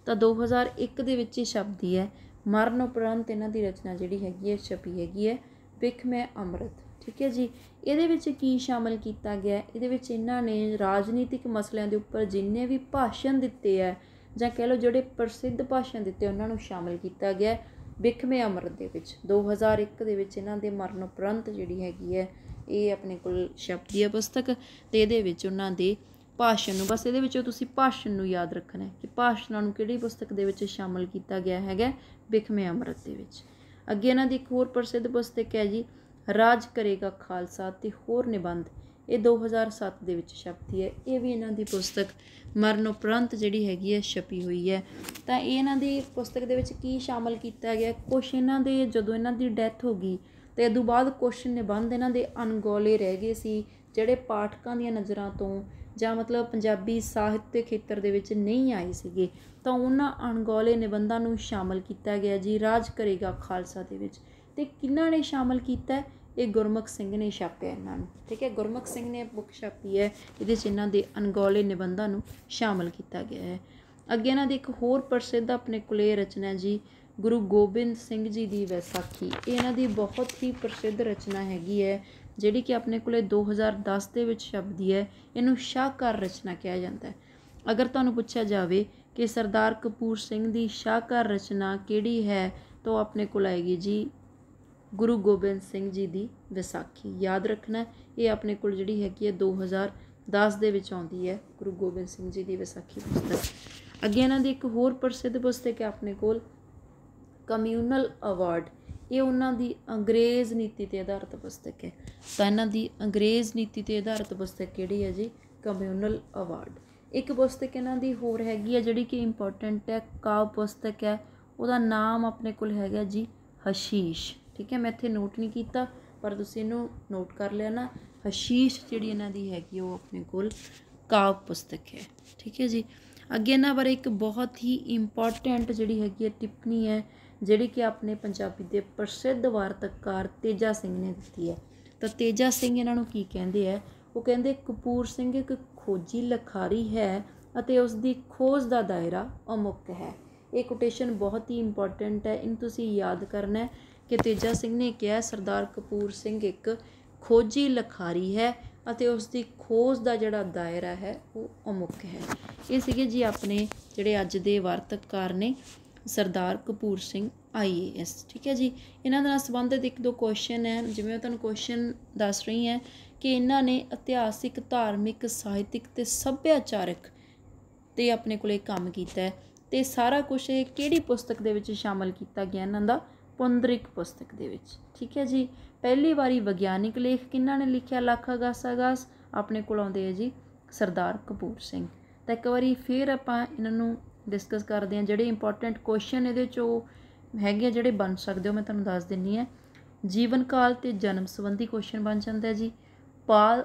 ਤਾਂ 2001 ਦੇ ਵਿੱਚ ਇਹ ਸ਼ਬਦ ਹੀ ਹੈ ਮਰਨ ਉਪਰੰਤ ਇਹਨਾਂ ਦੀ ਰਚਨਾ ਜਿਹੜੀ ਹੈਗੀ ਹੈ ਛਪੀ ਹੈਗੀ ਹੈ ਵਿਖ ਮੈਂ ਅੰਮ੍ਰਿਤ ਠੀਕ ਹੈ ਜੀ ਇਹਦੇ ਵਿੱਚ ਕੀ ਸ਼ਾਮਲ ਕੀਤਾ ਗਿਆ ਇਹਦੇ ਵਿੱਚ ਇਹਨਾਂ ਨੇ ਰਾਜਨੀਤਿਕ ਮਸਲਿਆਂ ਦੇ ਉੱਪਰ ਜਿੰਨੇ ਵੀ ਭਾਸ਼ਣ ਦਿੱਤੇ ਆ ਜਾਂ ਕਹਿ ਲਓ ਜਿਹੜੇ ਪ੍ਰਸਿੱਧ ਭਾਸ਼ਣ ਦਿੱਤੇ ਉਹਨਾਂ ਨੂੰ ਸ਼ਾਮਲ ਕੀਤਾ ਗਿਆ ਵਿਖਮੇ ਅਮਰਤ ਦੇ ਵਿੱਚ 2001 ਦੇ ਵਿੱਚ ਇਹਨਾਂ ਦੇ ਮਰਨ ਉਪਰੰਤ ਜਿਹੜੀ ਹੈਗੀ ਹੈ ਇਹ ਆਪਣੇ ਕੋਲ ਛਪਦੀ ਪੁਸਤਕ ਤੇ ਇਹਦੇ ਵਿੱਚ ਉਹਨਾਂ ਦੇ ਭਾਸ਼ਣ ਨੂੰ ਬਸ ਇਹਦੇ ਵਿੱਚੋਂ ਤੁਸੀਂ ਭਾਸ਼ਣ ਨੂੰ ਯਾਦ ਰੱਖਣਾ ਹੈ ਕਿ ਭਾਸ਼ਣਾਂ ਨੂੰ ਕਿਹੜੀ ਪੁਸਤਕ ਦੇ ਵਿੱਚ ਸ਼ਾਮਲ ਕੀਤਾ ਗਿਆ ਹੈਗਾ ਬਿਖਮੇ ਅੰਮ੍ਰਿਤ ਦੇ ਵਿੱਚ ਅੱਗੇ ਇਹਨਾਂ ਦੀ ਇੱਕ ਹੋਰ ਪ੍ਰਸਿੱਧ ਪੁਸਤਕ ਹੈ ਜੀ ਰਾਜ ਕਰੇਗਾ ਖਾਲਸਾ ਤੇ ਹੋਰ ਨਿਬੰਧ ਇਹ 2007 ਦੇ ਵਿੱਚ ਛਪਦੀ ਹੈ ਇਹ ਵੀ ਇਹਨਾਂ ਦੀ ਪੁਸਤਕ ਮਰਨ ਉਪਰੰਤ ਜਿਹੜੀ ਹੈਗੀ ਹੈ ਛਪੀ ਹੋਈ ਹੈ ਤਾਂ ਇਹ ਇਹਨਾਂ ਦੀ ਪੁਸਤਕ ਦੇ ਵਿੱਚ ਕੀ ਸ਼ਾਮਲ ਕੀਤਾ ਗਿਆ ਕੁਝ ਇਹਨਾਂ ਦੇ ਜਦੋਂ ਇਹਨਾਂ ਦੀ ਡੈਥ ਹੋ ਗਈ ਤੇ ਤੋਂ ਬਾਅਦ ਕੁਝ ਨਿਬੰਧ ਇਹਨਾਂ ਦੇ ਅਨਗੋਲੇ ਰਹਿ ਗਏ ਸੀ ਜਿਹੜੇ ਪਾਠਕਾਂ ਦੀਆਂ ਨਜ਼ਰਾਂ ਤੋਂ ਜਾਂ ਮਤਲਬ ਪੰਜਾਬੀ ਸਾਹਿਤ ਦੇ ਖੇਤਰ ਦੇ ਵਿੱਚ ਨਹੀਂ ਆਏ ਸੀਗੇ ਤਾਂ ਉਹਨਾਂ ਅਣਗੌਲੇ ਨਿਬੰਧਾਂ ਨੂੰ ਸ਼ਾਮਲ ਕੀਤਾ ਗਿਆ ਜੀ ਰਾਜ ਕਰੇਗਾ ਖਾਲਸਾ ਦੇ ਵਿੱਚ ਤੇ ਕਿਹਨਾਂ ਨੇ ਸ਼ਾਮਲ ਕੀਤਾ ਇਹ ਗੁਰਮੁਖ ਸਿੰਘ ਨੇ ਛਾਪਿਆ ਇਹਨਾਂ ਨੂੰ ਠੀਕ ਹੈ ਗੁਰਮੁਖ ਸਿੰਘ ਨੇ ਬੁੱਕ ਛਾਪੀ ਹੈ ਇਹਦੇ 'ਚ ਇਹਨਾਂ ਦੇ ਅਣਗੌਲੇ ਨਿਬੰਧਾਂ ਨੂੰ ਸ਼ਾਮਲ ਕੀਤਾ ਗਿਆ ਹੈ ਅੱਗੇ ਇਹਨਾਂ ਦੀ ਇੱਕ ਹੋਰ ਪ੍ਰਸਿੱਧ ਆਪਣੇ ਕੁਲੇ ਰਚਨਾ ਜੀ ਗੁਰੂ ਗੋਬਿੰਦ ਸਿੰਘ ਜੀ ਦੀ ਵੈਸਾਖੀ ਇਹਨਾਂ ਦੀ ਬਹੁਤ ਹੀ ਪ੍ਰਸਿੱਧ ਰਚਨਾ ਹੈਗੀ ਹੈ ਜਿਹੜੀ ਕਿ ਆਪਣੇ ਕੋਲੇ 2010 ਦੇ ਵਿੱਚ ਛਪਦੀ ਹੈ ਇਹਨੂੰ ਸ਼ਾਹਕਾਰ ਰਚਨਾ ਕਿਹਾ ਜਾਂਦਾ ਹੈ ਅਗਰ ਤੁਹਾਨੂੰ ਪੁੱਛਿਆ ਜਾਵੇ ਕਿ ਸਰਦਾਰ ਕਪੂਰ ਸਿੰਘ ਦੀ ਸ਼ਾਹਕਾਰ ਰਚਨਾ ਕਿਹੜੀ ਹੈ ਤਾਂ ਆਪਣੇ ਕੋਲ ਆਏਗੀ ਜੀ ਗੁਰੂ ਗੋਬਿੰਦ ਸਿੰਘ ਜੀ ਦੀ ਵਿਸਾਖੀ ਯਾਦ ਰੱਖਣਾ ਇਹ ਆਪਣੇ ਕੋਲ ਜਿਹੜੀ ਹੈਗੀ ਹੈ 2010 ਦੇ ਵਿੱਚ ਆਉਂਦੀ ਹੈ ਗੁਰੂ ਗੋਬਿੰਦ ਸਿੰਘ ਜੀ ਦੀ ਵਿਸਾਖੀ ਪੁਸਤਕ ਅੱਗੇ ਇਹਨਾਂ ਦੀ ਇੱਕ ਹੋਰ ਪ੍ਰਸਿੱਧ ਪੁਸਤਕ ਹੈ ਆਪਣੇ ਕੋਲ ਕਮਿਊਨਲ ਅਵਾਰਡ ਇਹ ਉਹਨਾਂ ਦੀ ਅੰਗਰੇਜ਼ ਨੀਤੀ ਤੇ ਆਧਾਰਿਤ ਪੁਸਤਕ ਹੈ ਤਾਂ ਇਹਨਾਂ ਦੀ ਅੰਗਰੇਜ਼ ਨੀਤੀ ਤੇ ਆਧਾਰਿਤ ਪੁਸਤਕ ਕਿਹੜੀ ਹੈ ਜੀ ਕਮਿਊਨਲ ਅਵਾਰਡ ਇੱਕ ਪੁਸਤਕ ਇਹਨਾਂ ਦੀ ਹੋਰ ਹੈਗੀ ਹੈ ਜਿਹੜੀ ਕਿ ਇੰਪੋਰਟੈਂਟ ਹੈ ਕਾਵ ਪੁਸਤਕ ਹੈ ਉਹਦਾ ਨਾਮ ਆਪਣੇ ਕੋਲ ਹੈਗਾ ਜੀ ਹਸ਼ੀਸ਼ ਠੀਕ ਹੈ ਮੈਂ ਇੱਥੇ ਨੋਟ ਨਹੀਂ ਕੀਤਾ ਪਰ ਤੁਸੀਂ ਇਹਨੂੰ ਨੋਟ ਕਰ ਲਿਆ ਨਾ ਹਸ਼ੀਸ਼ ਜਿਹੜੀ ਇਹਨਾਂ ਦੀ ਹੈਗੀ ਉਹ ਆਪਣੇ ਕੋਲ ਕਾਵ ਪੁਸਤਕ ਹੈ ਠੀਕ ਹੈ ਜੀ ਅੱਗੇ ਇਹਨਾਂ ਬਾਰੇ ਇੱਕ ਬਹੁਤ ਹੀ ਇੰਪੋਰਟੈਂਟ ਜਿਹੜੀ ਹੈਗੀ ਹੈ ਟਿੱਪਣੀ ਹੈ ਜਿਹੜੀ ਕਿ ਆਪਣੇ ਪੰਜਾਬੀ ਦੇ ਪ੍ਰਸਿੱਧ ਵਾਰਤਕਕਾਰ ਤੇਜਾ ਸਿੰਘ ਨੇ ਦਿੱਤੀ ਹੈ ਤਾਂ ਤੇਜਾ ਸਿੰਘ ਇਹਨਾਂ ਨੂੰ ਕੀ ਕਹਿੰਦੇ ਆ ਉਹ ਕਹਿੰਦੇ ਕਪੂਰ ਸਿੰਘ ਇੱਕ ਖੋਜੀ ਲਖਾਰੀ ਹੈ ਅਤੇ ਉਸ ਦੀ ਖੋਜ ਦਾ ਦਾਇਰਾ ਅਮੁੱਕ ਹੈ ਇਹ ਕੋਟੇਸ਼ਨ ਬਹੁਤ ਹੀ ਇੰਪੋਰਟੈਂਟ ਹੈ ਇਹਨੂੰ ਤੁਸੀਂ ਯਾਦ ਕਰਨਾ ਹੈ ਕਿ ਤੇਜਾ ਸਿੰਘ ਨੇ ਕਿਹਾ ਸਰਦਾਰ ਕਪੂਰ ਸਿੰਘ ਇੱਕ ਖੋਜੀ ਲਖਾਰੀ ਹੈ ਅਤੇ ਉਸ ਦੀ ਖੋਜ ਦਾ ਜਿਹੜਾ ਦਾਇਰਾ ਹੈ ਉਹ ਅਮੁੱਕ ਹੈ ਇਹ ਸੀਗੇ ਜੀ ਆਪਣੇ ਜਿਹੜੇ ਅੱਜ ਦੇ ਵਾਰਤਕਕਾਰ ਨੇ ਸਰਦਾਰ ਕਪੂਰ ਸਿੰਘ ਆਈਏਐਸ ਠੀਕ ਹੈ ਜੀ ਇਹਨਾਂ ਨਾਲ ਸੰਬੰਧਿਤ ਇੱਕ ਦੋ ਕੁਐਸਚਨ ਹੈ ਜਿਵੇਂ ਮੈਂ ਤੁਹਾਨੂੰ ਕੁਐਸਚਨ ਦੱਸ ਰਹੀ ਹਾਂ ਕਿ ਇਹਨਾਂ ਨੇ ਇਤਿਹਾਸਿਕ ਧਾਰਮਿਕ ਸਾਹਿਤਿਕ ਤੇ ਸੱਭਿਆਚਾਰਕ ਤੇ ਆਪਣੇ ਕੋਲੇ ਕੰਮ ਕੀਤਾ ਹੈ ਤੇ ਸਾਰਾ ਕੁਝ ਇਹ ਕਿਹੜੀ ਪੁਸਤਕ ਦੇ ਵਿੱਚ ਸ਼ਾਮਲ ਕੀਤਾ ਗਿਆ ਇਹਨਾਂ ਦਾ ਪੁੰਦਰਿਕ ਪੁਸਤਕ ਦੇ ਵਿੱਚ ਠੀਕ ਹੈ ਜੀ ਪਹਿਲੀ ਵਾਰੀ ਵਿਗਿਆਨਿਕ ਲੇਖ ਕਿਹਨਾਂ ਨੇ ਲਿਖਿਆ ਲੱਖ ਅਗਸ ਅਗਸ ਆਪਣੇ ਕੋਲ ਆਉਂਦੇ ਹੈ ਜੀ ਸਰਦਾਰ ਕਪੂਰ ਸਿੰਘ ਤਾਂ ਇੱਕ ਵਾਰੀ ਫੇਰ ਆਪਾਂ ਇਹਨਾਂ ਨੂੰ ਡਿਸਕਸ ਕਰਦੇ ਆ ਜਿਹੜੇ ਇੰਪੋਰਟੈਂਟ ਕੁਐਸਚਨ ਇਹਦੇ ਚੋਂ ਹੈਗੇ ਜਿਹੜੇ ਬਣ ਸਕਦੇ ਹੋ ਮੈਂ ਤੁਹਾਨੂੰ ਦੱਸ ਦਿੰਨੀ ਆ ਜੀਵਨ ਕਾਲ ਤੇ ਜਨਮ ਸੰਬੰਧੀ ਕੁਐਸਚਨ ਬਣ ਜਾਂਦਾ ਜੀ ਪਾਲ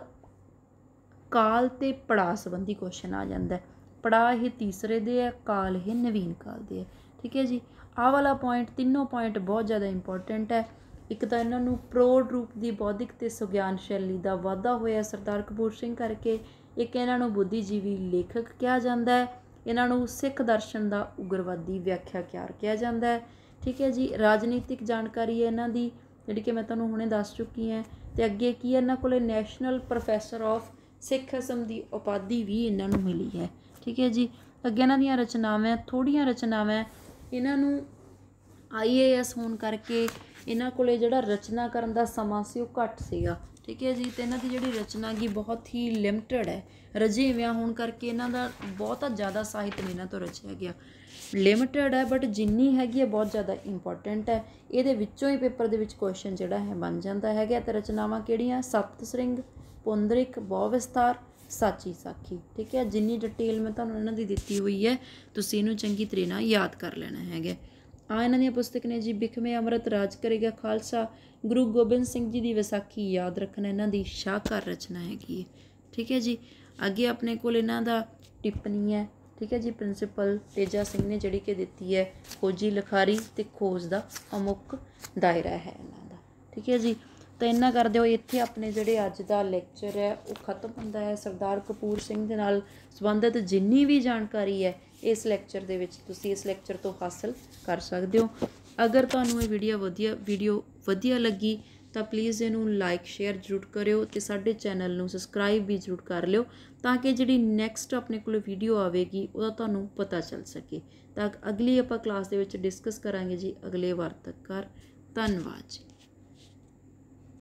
ਕਾਲ ਤੇ ਪੜਾ ਸੰਬੰਧੀ ਕੁਐਸਚਨ ਆ ਜਾਂਦਾ ਪੜਾ ਇਹ ਤੀਸਰੇ ਦੇ ਆ ਕਾਲ ਇਹ ਨਵੀਨ ਕਾਲ ਦੇ ਆ ਠੀਕ ਹੈ ਜੀ ਆਹ ਵਾਲਾ ਪੁਆਇੰਟ ਤਿੰਨੋਂ ਪੁਆਇੰਟ ਬਹੁਤ ਜ਼ਿਆਦਾ ਇੰਪੋਰਟੈਂਟ ਹੈ ਇੱਕ ਤਾਂ ਇਹਨਾਂ ਨੂੰ ਪ੍ਰੋਡ ਰੂਪ ਦੀ ਬੌਧਿਕ ਤੇ ਸੁਗਿਆਨ ਸ਼ੈਲੀ ਦਾ ਵਾਧਾ ਹੋਇਆ ਸਰਦਾਰ ਕਪੂਰ ਸਿੰਘ ਕਰਕੇ ਇੱਕ ਇਹਨਾਂ ਨੂੰ ਬੁੱਧੀਜੀਵੀ ਲੇਖਕ ਕਿਹਾ ਜਾਂਦਾ ਹੈ ਇਹਨਾਂ ਨੂੰ ਸਿੱਖ ਦਰਸ਼ਨ ਦਾ ਉਗਰਵਾਦੀ ਵਿਆਖਿਆਕਾਰ ਕਿਹਾ ਜਾਂਦਾ ਹੈ ਠੀਕ ਹੈ ਜੀ ਰਾਜਨੀਤਿਕ ਜਾਣਕਾਰੀ ਹੈ ਇਹਨਾਂ ਦੀ ਜਿਹੜੀ ਕਿ ਮੈਂ ਤੁਹਾਨੂੰ ਹੁਣੇ ਦੱਸ ਚੁੱਕੀ ਹਾਂ ਤੇ ਅੱਗੇ ਕੀ ਇਹਨਾਂ ਕੋਲੇ ਨੈਸ਼ਨਲ ਪ੍ਰੋਫੈਸਰ ਆਫ ਸਿੱਖਸਮ ਦੀ ਉਪਾਧੀ ਵੀ ਇਹਨਾਂ ਨੂੰ ਮਿਲੀ ਹੈ ਠੀਕ ਹੈ ਜੀ ਅੱਗੇ ਇਹਨਾਂ ਦੀਆਂ ਰਚਨਾਵਾਂ ਥੋੜੀਆਂ ਰਚਨਾਵਾਂ ਇਹਨਾਂ ਨੂੰ ਆਈਏਐਸ ਹੋਣ ਕਰਕੇ ਇਹਨਾਂ ਕੋਲੇ ਜਿਹੜਾ ਰਚਨਾ ਕਰਨ ਦਾ ਸਮਾਂ ਸੀ ਉਹ ਘੱਟ ਸੀਗਾ ਠੀਕ ਹੈ ਜੀ ਤੇ ਇਹਨਾਂ ਦੀ ਜਿਹੜੀ ਰਚਨਾ ਕੀ ਬਹੁਤ ਹੀ ਲਿਮਟਿਡ ਹੈ ਰਜੀਵਿਆਂ ਹੋਣ ਕਰਕੇ ਇਹਨਾਂ ਦਾ ਬਹੁਤਾ ਜ਼ਿਆਦਾ ਸਾਹਿਤ ਨਹੀਂ ਇਹਨਾਂ ਤੋਂ ਰਚਿਆ ਗਿਆ ਲਿਮਟਿਡ ਹੈ ਬਟ ਜਿੰਨੀ ਹੈਗੀ ਹੈ ਬਹੁਤ ਜ਼ਿਆਦਾ ਇੰਪੋਰਟੈਂਟ ਹੈ ਇਹਦੇ ਵਿੱਚੋਂ ਹੀ ਪੇਪਰ ਦੇ ਵਿੱਚ ਕੁਐਸਚਨ ਜਿਹੜਾ ਹੈ ਬਣ ਜਾਂਦਾ ਹੈਗਾ ਤੇ ਰਚਨਾਵਾਂ ਕਿਹੜੀਆਂ ਸਪਤ ਸ੍ਰਿੰਗ ਪੁੰਦਰਿਕ ਬਹੁ ਵਿਸਤਾਰ ਸਾਚੀ ਸਾਖੀ ਠੀਕ ਹੈ ਜਿੰਨੀ ਡਿਟੇਲ ਮੈਂ ਤੁਹਾਨੂੰ ਇਹਨਾਂ ਦੀ ਦਿੱਤੀ ਹੋਈ ਹੈ ਤੁਸੀਂ ਇਹਨੂੰ ਚੰਗੀ ਤਰ੍ਹਾਂ ਯਾਦ ਕਰ ਲੈਣਾ ਹੈਗਾ ਆ ਇਹਨਾਂ ਦੀਆਂ ਪੁਸਤਕ ਨੇ ਜੀ ਬਿਖਮੇ ਅੰਮ੍ਰਿਤ ਰਾਜ ਕਰੇਗਾ ਖਾਲਸਾ ਗੁਰੂ ਗੋਬਿੰਦ ਸਿੰਘ ਜੀ ਦੀ ਵਿਸਾਖੀ ਯਾਦ ਰੱਖਣਾ ਇਹਨਾਂ ਦੀ ਸ਼ਾਹਕਾਰ ਰਚਨਾ ਹੈਗੀ ਹੈ ਠੀਕ ਹੈ ਜੀ ਅੱਗੇ ਆਪਣੇ ਕੋਲ ਇਹਨਾਂ ਦਾ ਟਿੱਪਣੀ ਹੈ ਠੀਕ ਹੈ ਜੀ ਪ੍ਰਿੰਸੀਪਲ ਤੇਜਾ ਸਿੰਘ ਨੇ ਜਿਹੜੀ ਕਿ ਦਿੱਤੀ ਹੈ ਖੋਜੀ ਲਖਾਰੀ ਤੇ ਖੋਜ ਦਾ ਅਮੁੱਕ ਦਾਇਰਾ ਹੈ ਇਹਨਾਂ ਦਾ ਠੀਕ ਹੈ ਜੀ ਤਾਂ ਇੰਨਾ ਕਰਦੇ ਹੋ ਇੱਥੇ ਆਪਣੇ ਜਿਹੜੇ ਅੱਜ ਦਾ ਲੈਕਚਰ ਹੈ ਉਹ ਖਤਮ ਹੁੰਦਾ ਹੈ ਸਰਦਾਰ ਕਪੂਰ ਸਿੰਘ ਦੇ ਨਾਲ ਸੰਬੰਧਿਤ ਜਿੰਨੀ ਵੀ ਜਾਣਕਾਰੀ ਹੈ ਇਸ ਲੈਕਚਰ ਦੇ ਵਿੱਚ ਤੁਸੀਂ ਇਸ ਲੈਕਚਰ ਤੋਂ ਹਾਸਲ ਕਰ ਸਕਦੇ ਹੋ ਅਗਰ ਤੁਹਾਨੂੰ ਇਹ ਵੀਡੀਓ ਵਧੀਆ ਵੀਡੀਓ ਵਧੀਆ ਲੱਗੀ ਤਾਂ ਪਲੀਜ਼ ਇਹਨੂੰ ਲਾਈਕ ਸ਼ੇਅਰ ਜ਼ਰੂਰ ਕਰਿਓ ਤੇ ਸਾਡੇ ਚੈਨਲ ਨੂੰ ਸਬਸਕ੍ਰਾਈਬ ਵੀ ਜ਼ਰੂਰ ਕਰ ਲਿਓ ਤਾਂ ਕਿ ਜਿਹੜੀ ਨੈਕਸਟ ਆਪਣੇ ਕੋਲ ਵੀਡੀਓ ਆਵੇਗੀ ਉਹਦਾ ਤੁਹਾਨੂੰ ਪਤਾ ਚੱਲ ਸਕੇ ਤਾਂ ਅਗਲੀ ਆਪਾਂ ਕਲਾਸ ਦੇ ਵਿੱਚ ਡਿਸਕਸ ਕਰਾਂਗੇ ਜੀ ਅਗਲੇ ਵਾਰ ਤੱਕ ਕਰ ਧੰਨਵਾਦ ਜੀ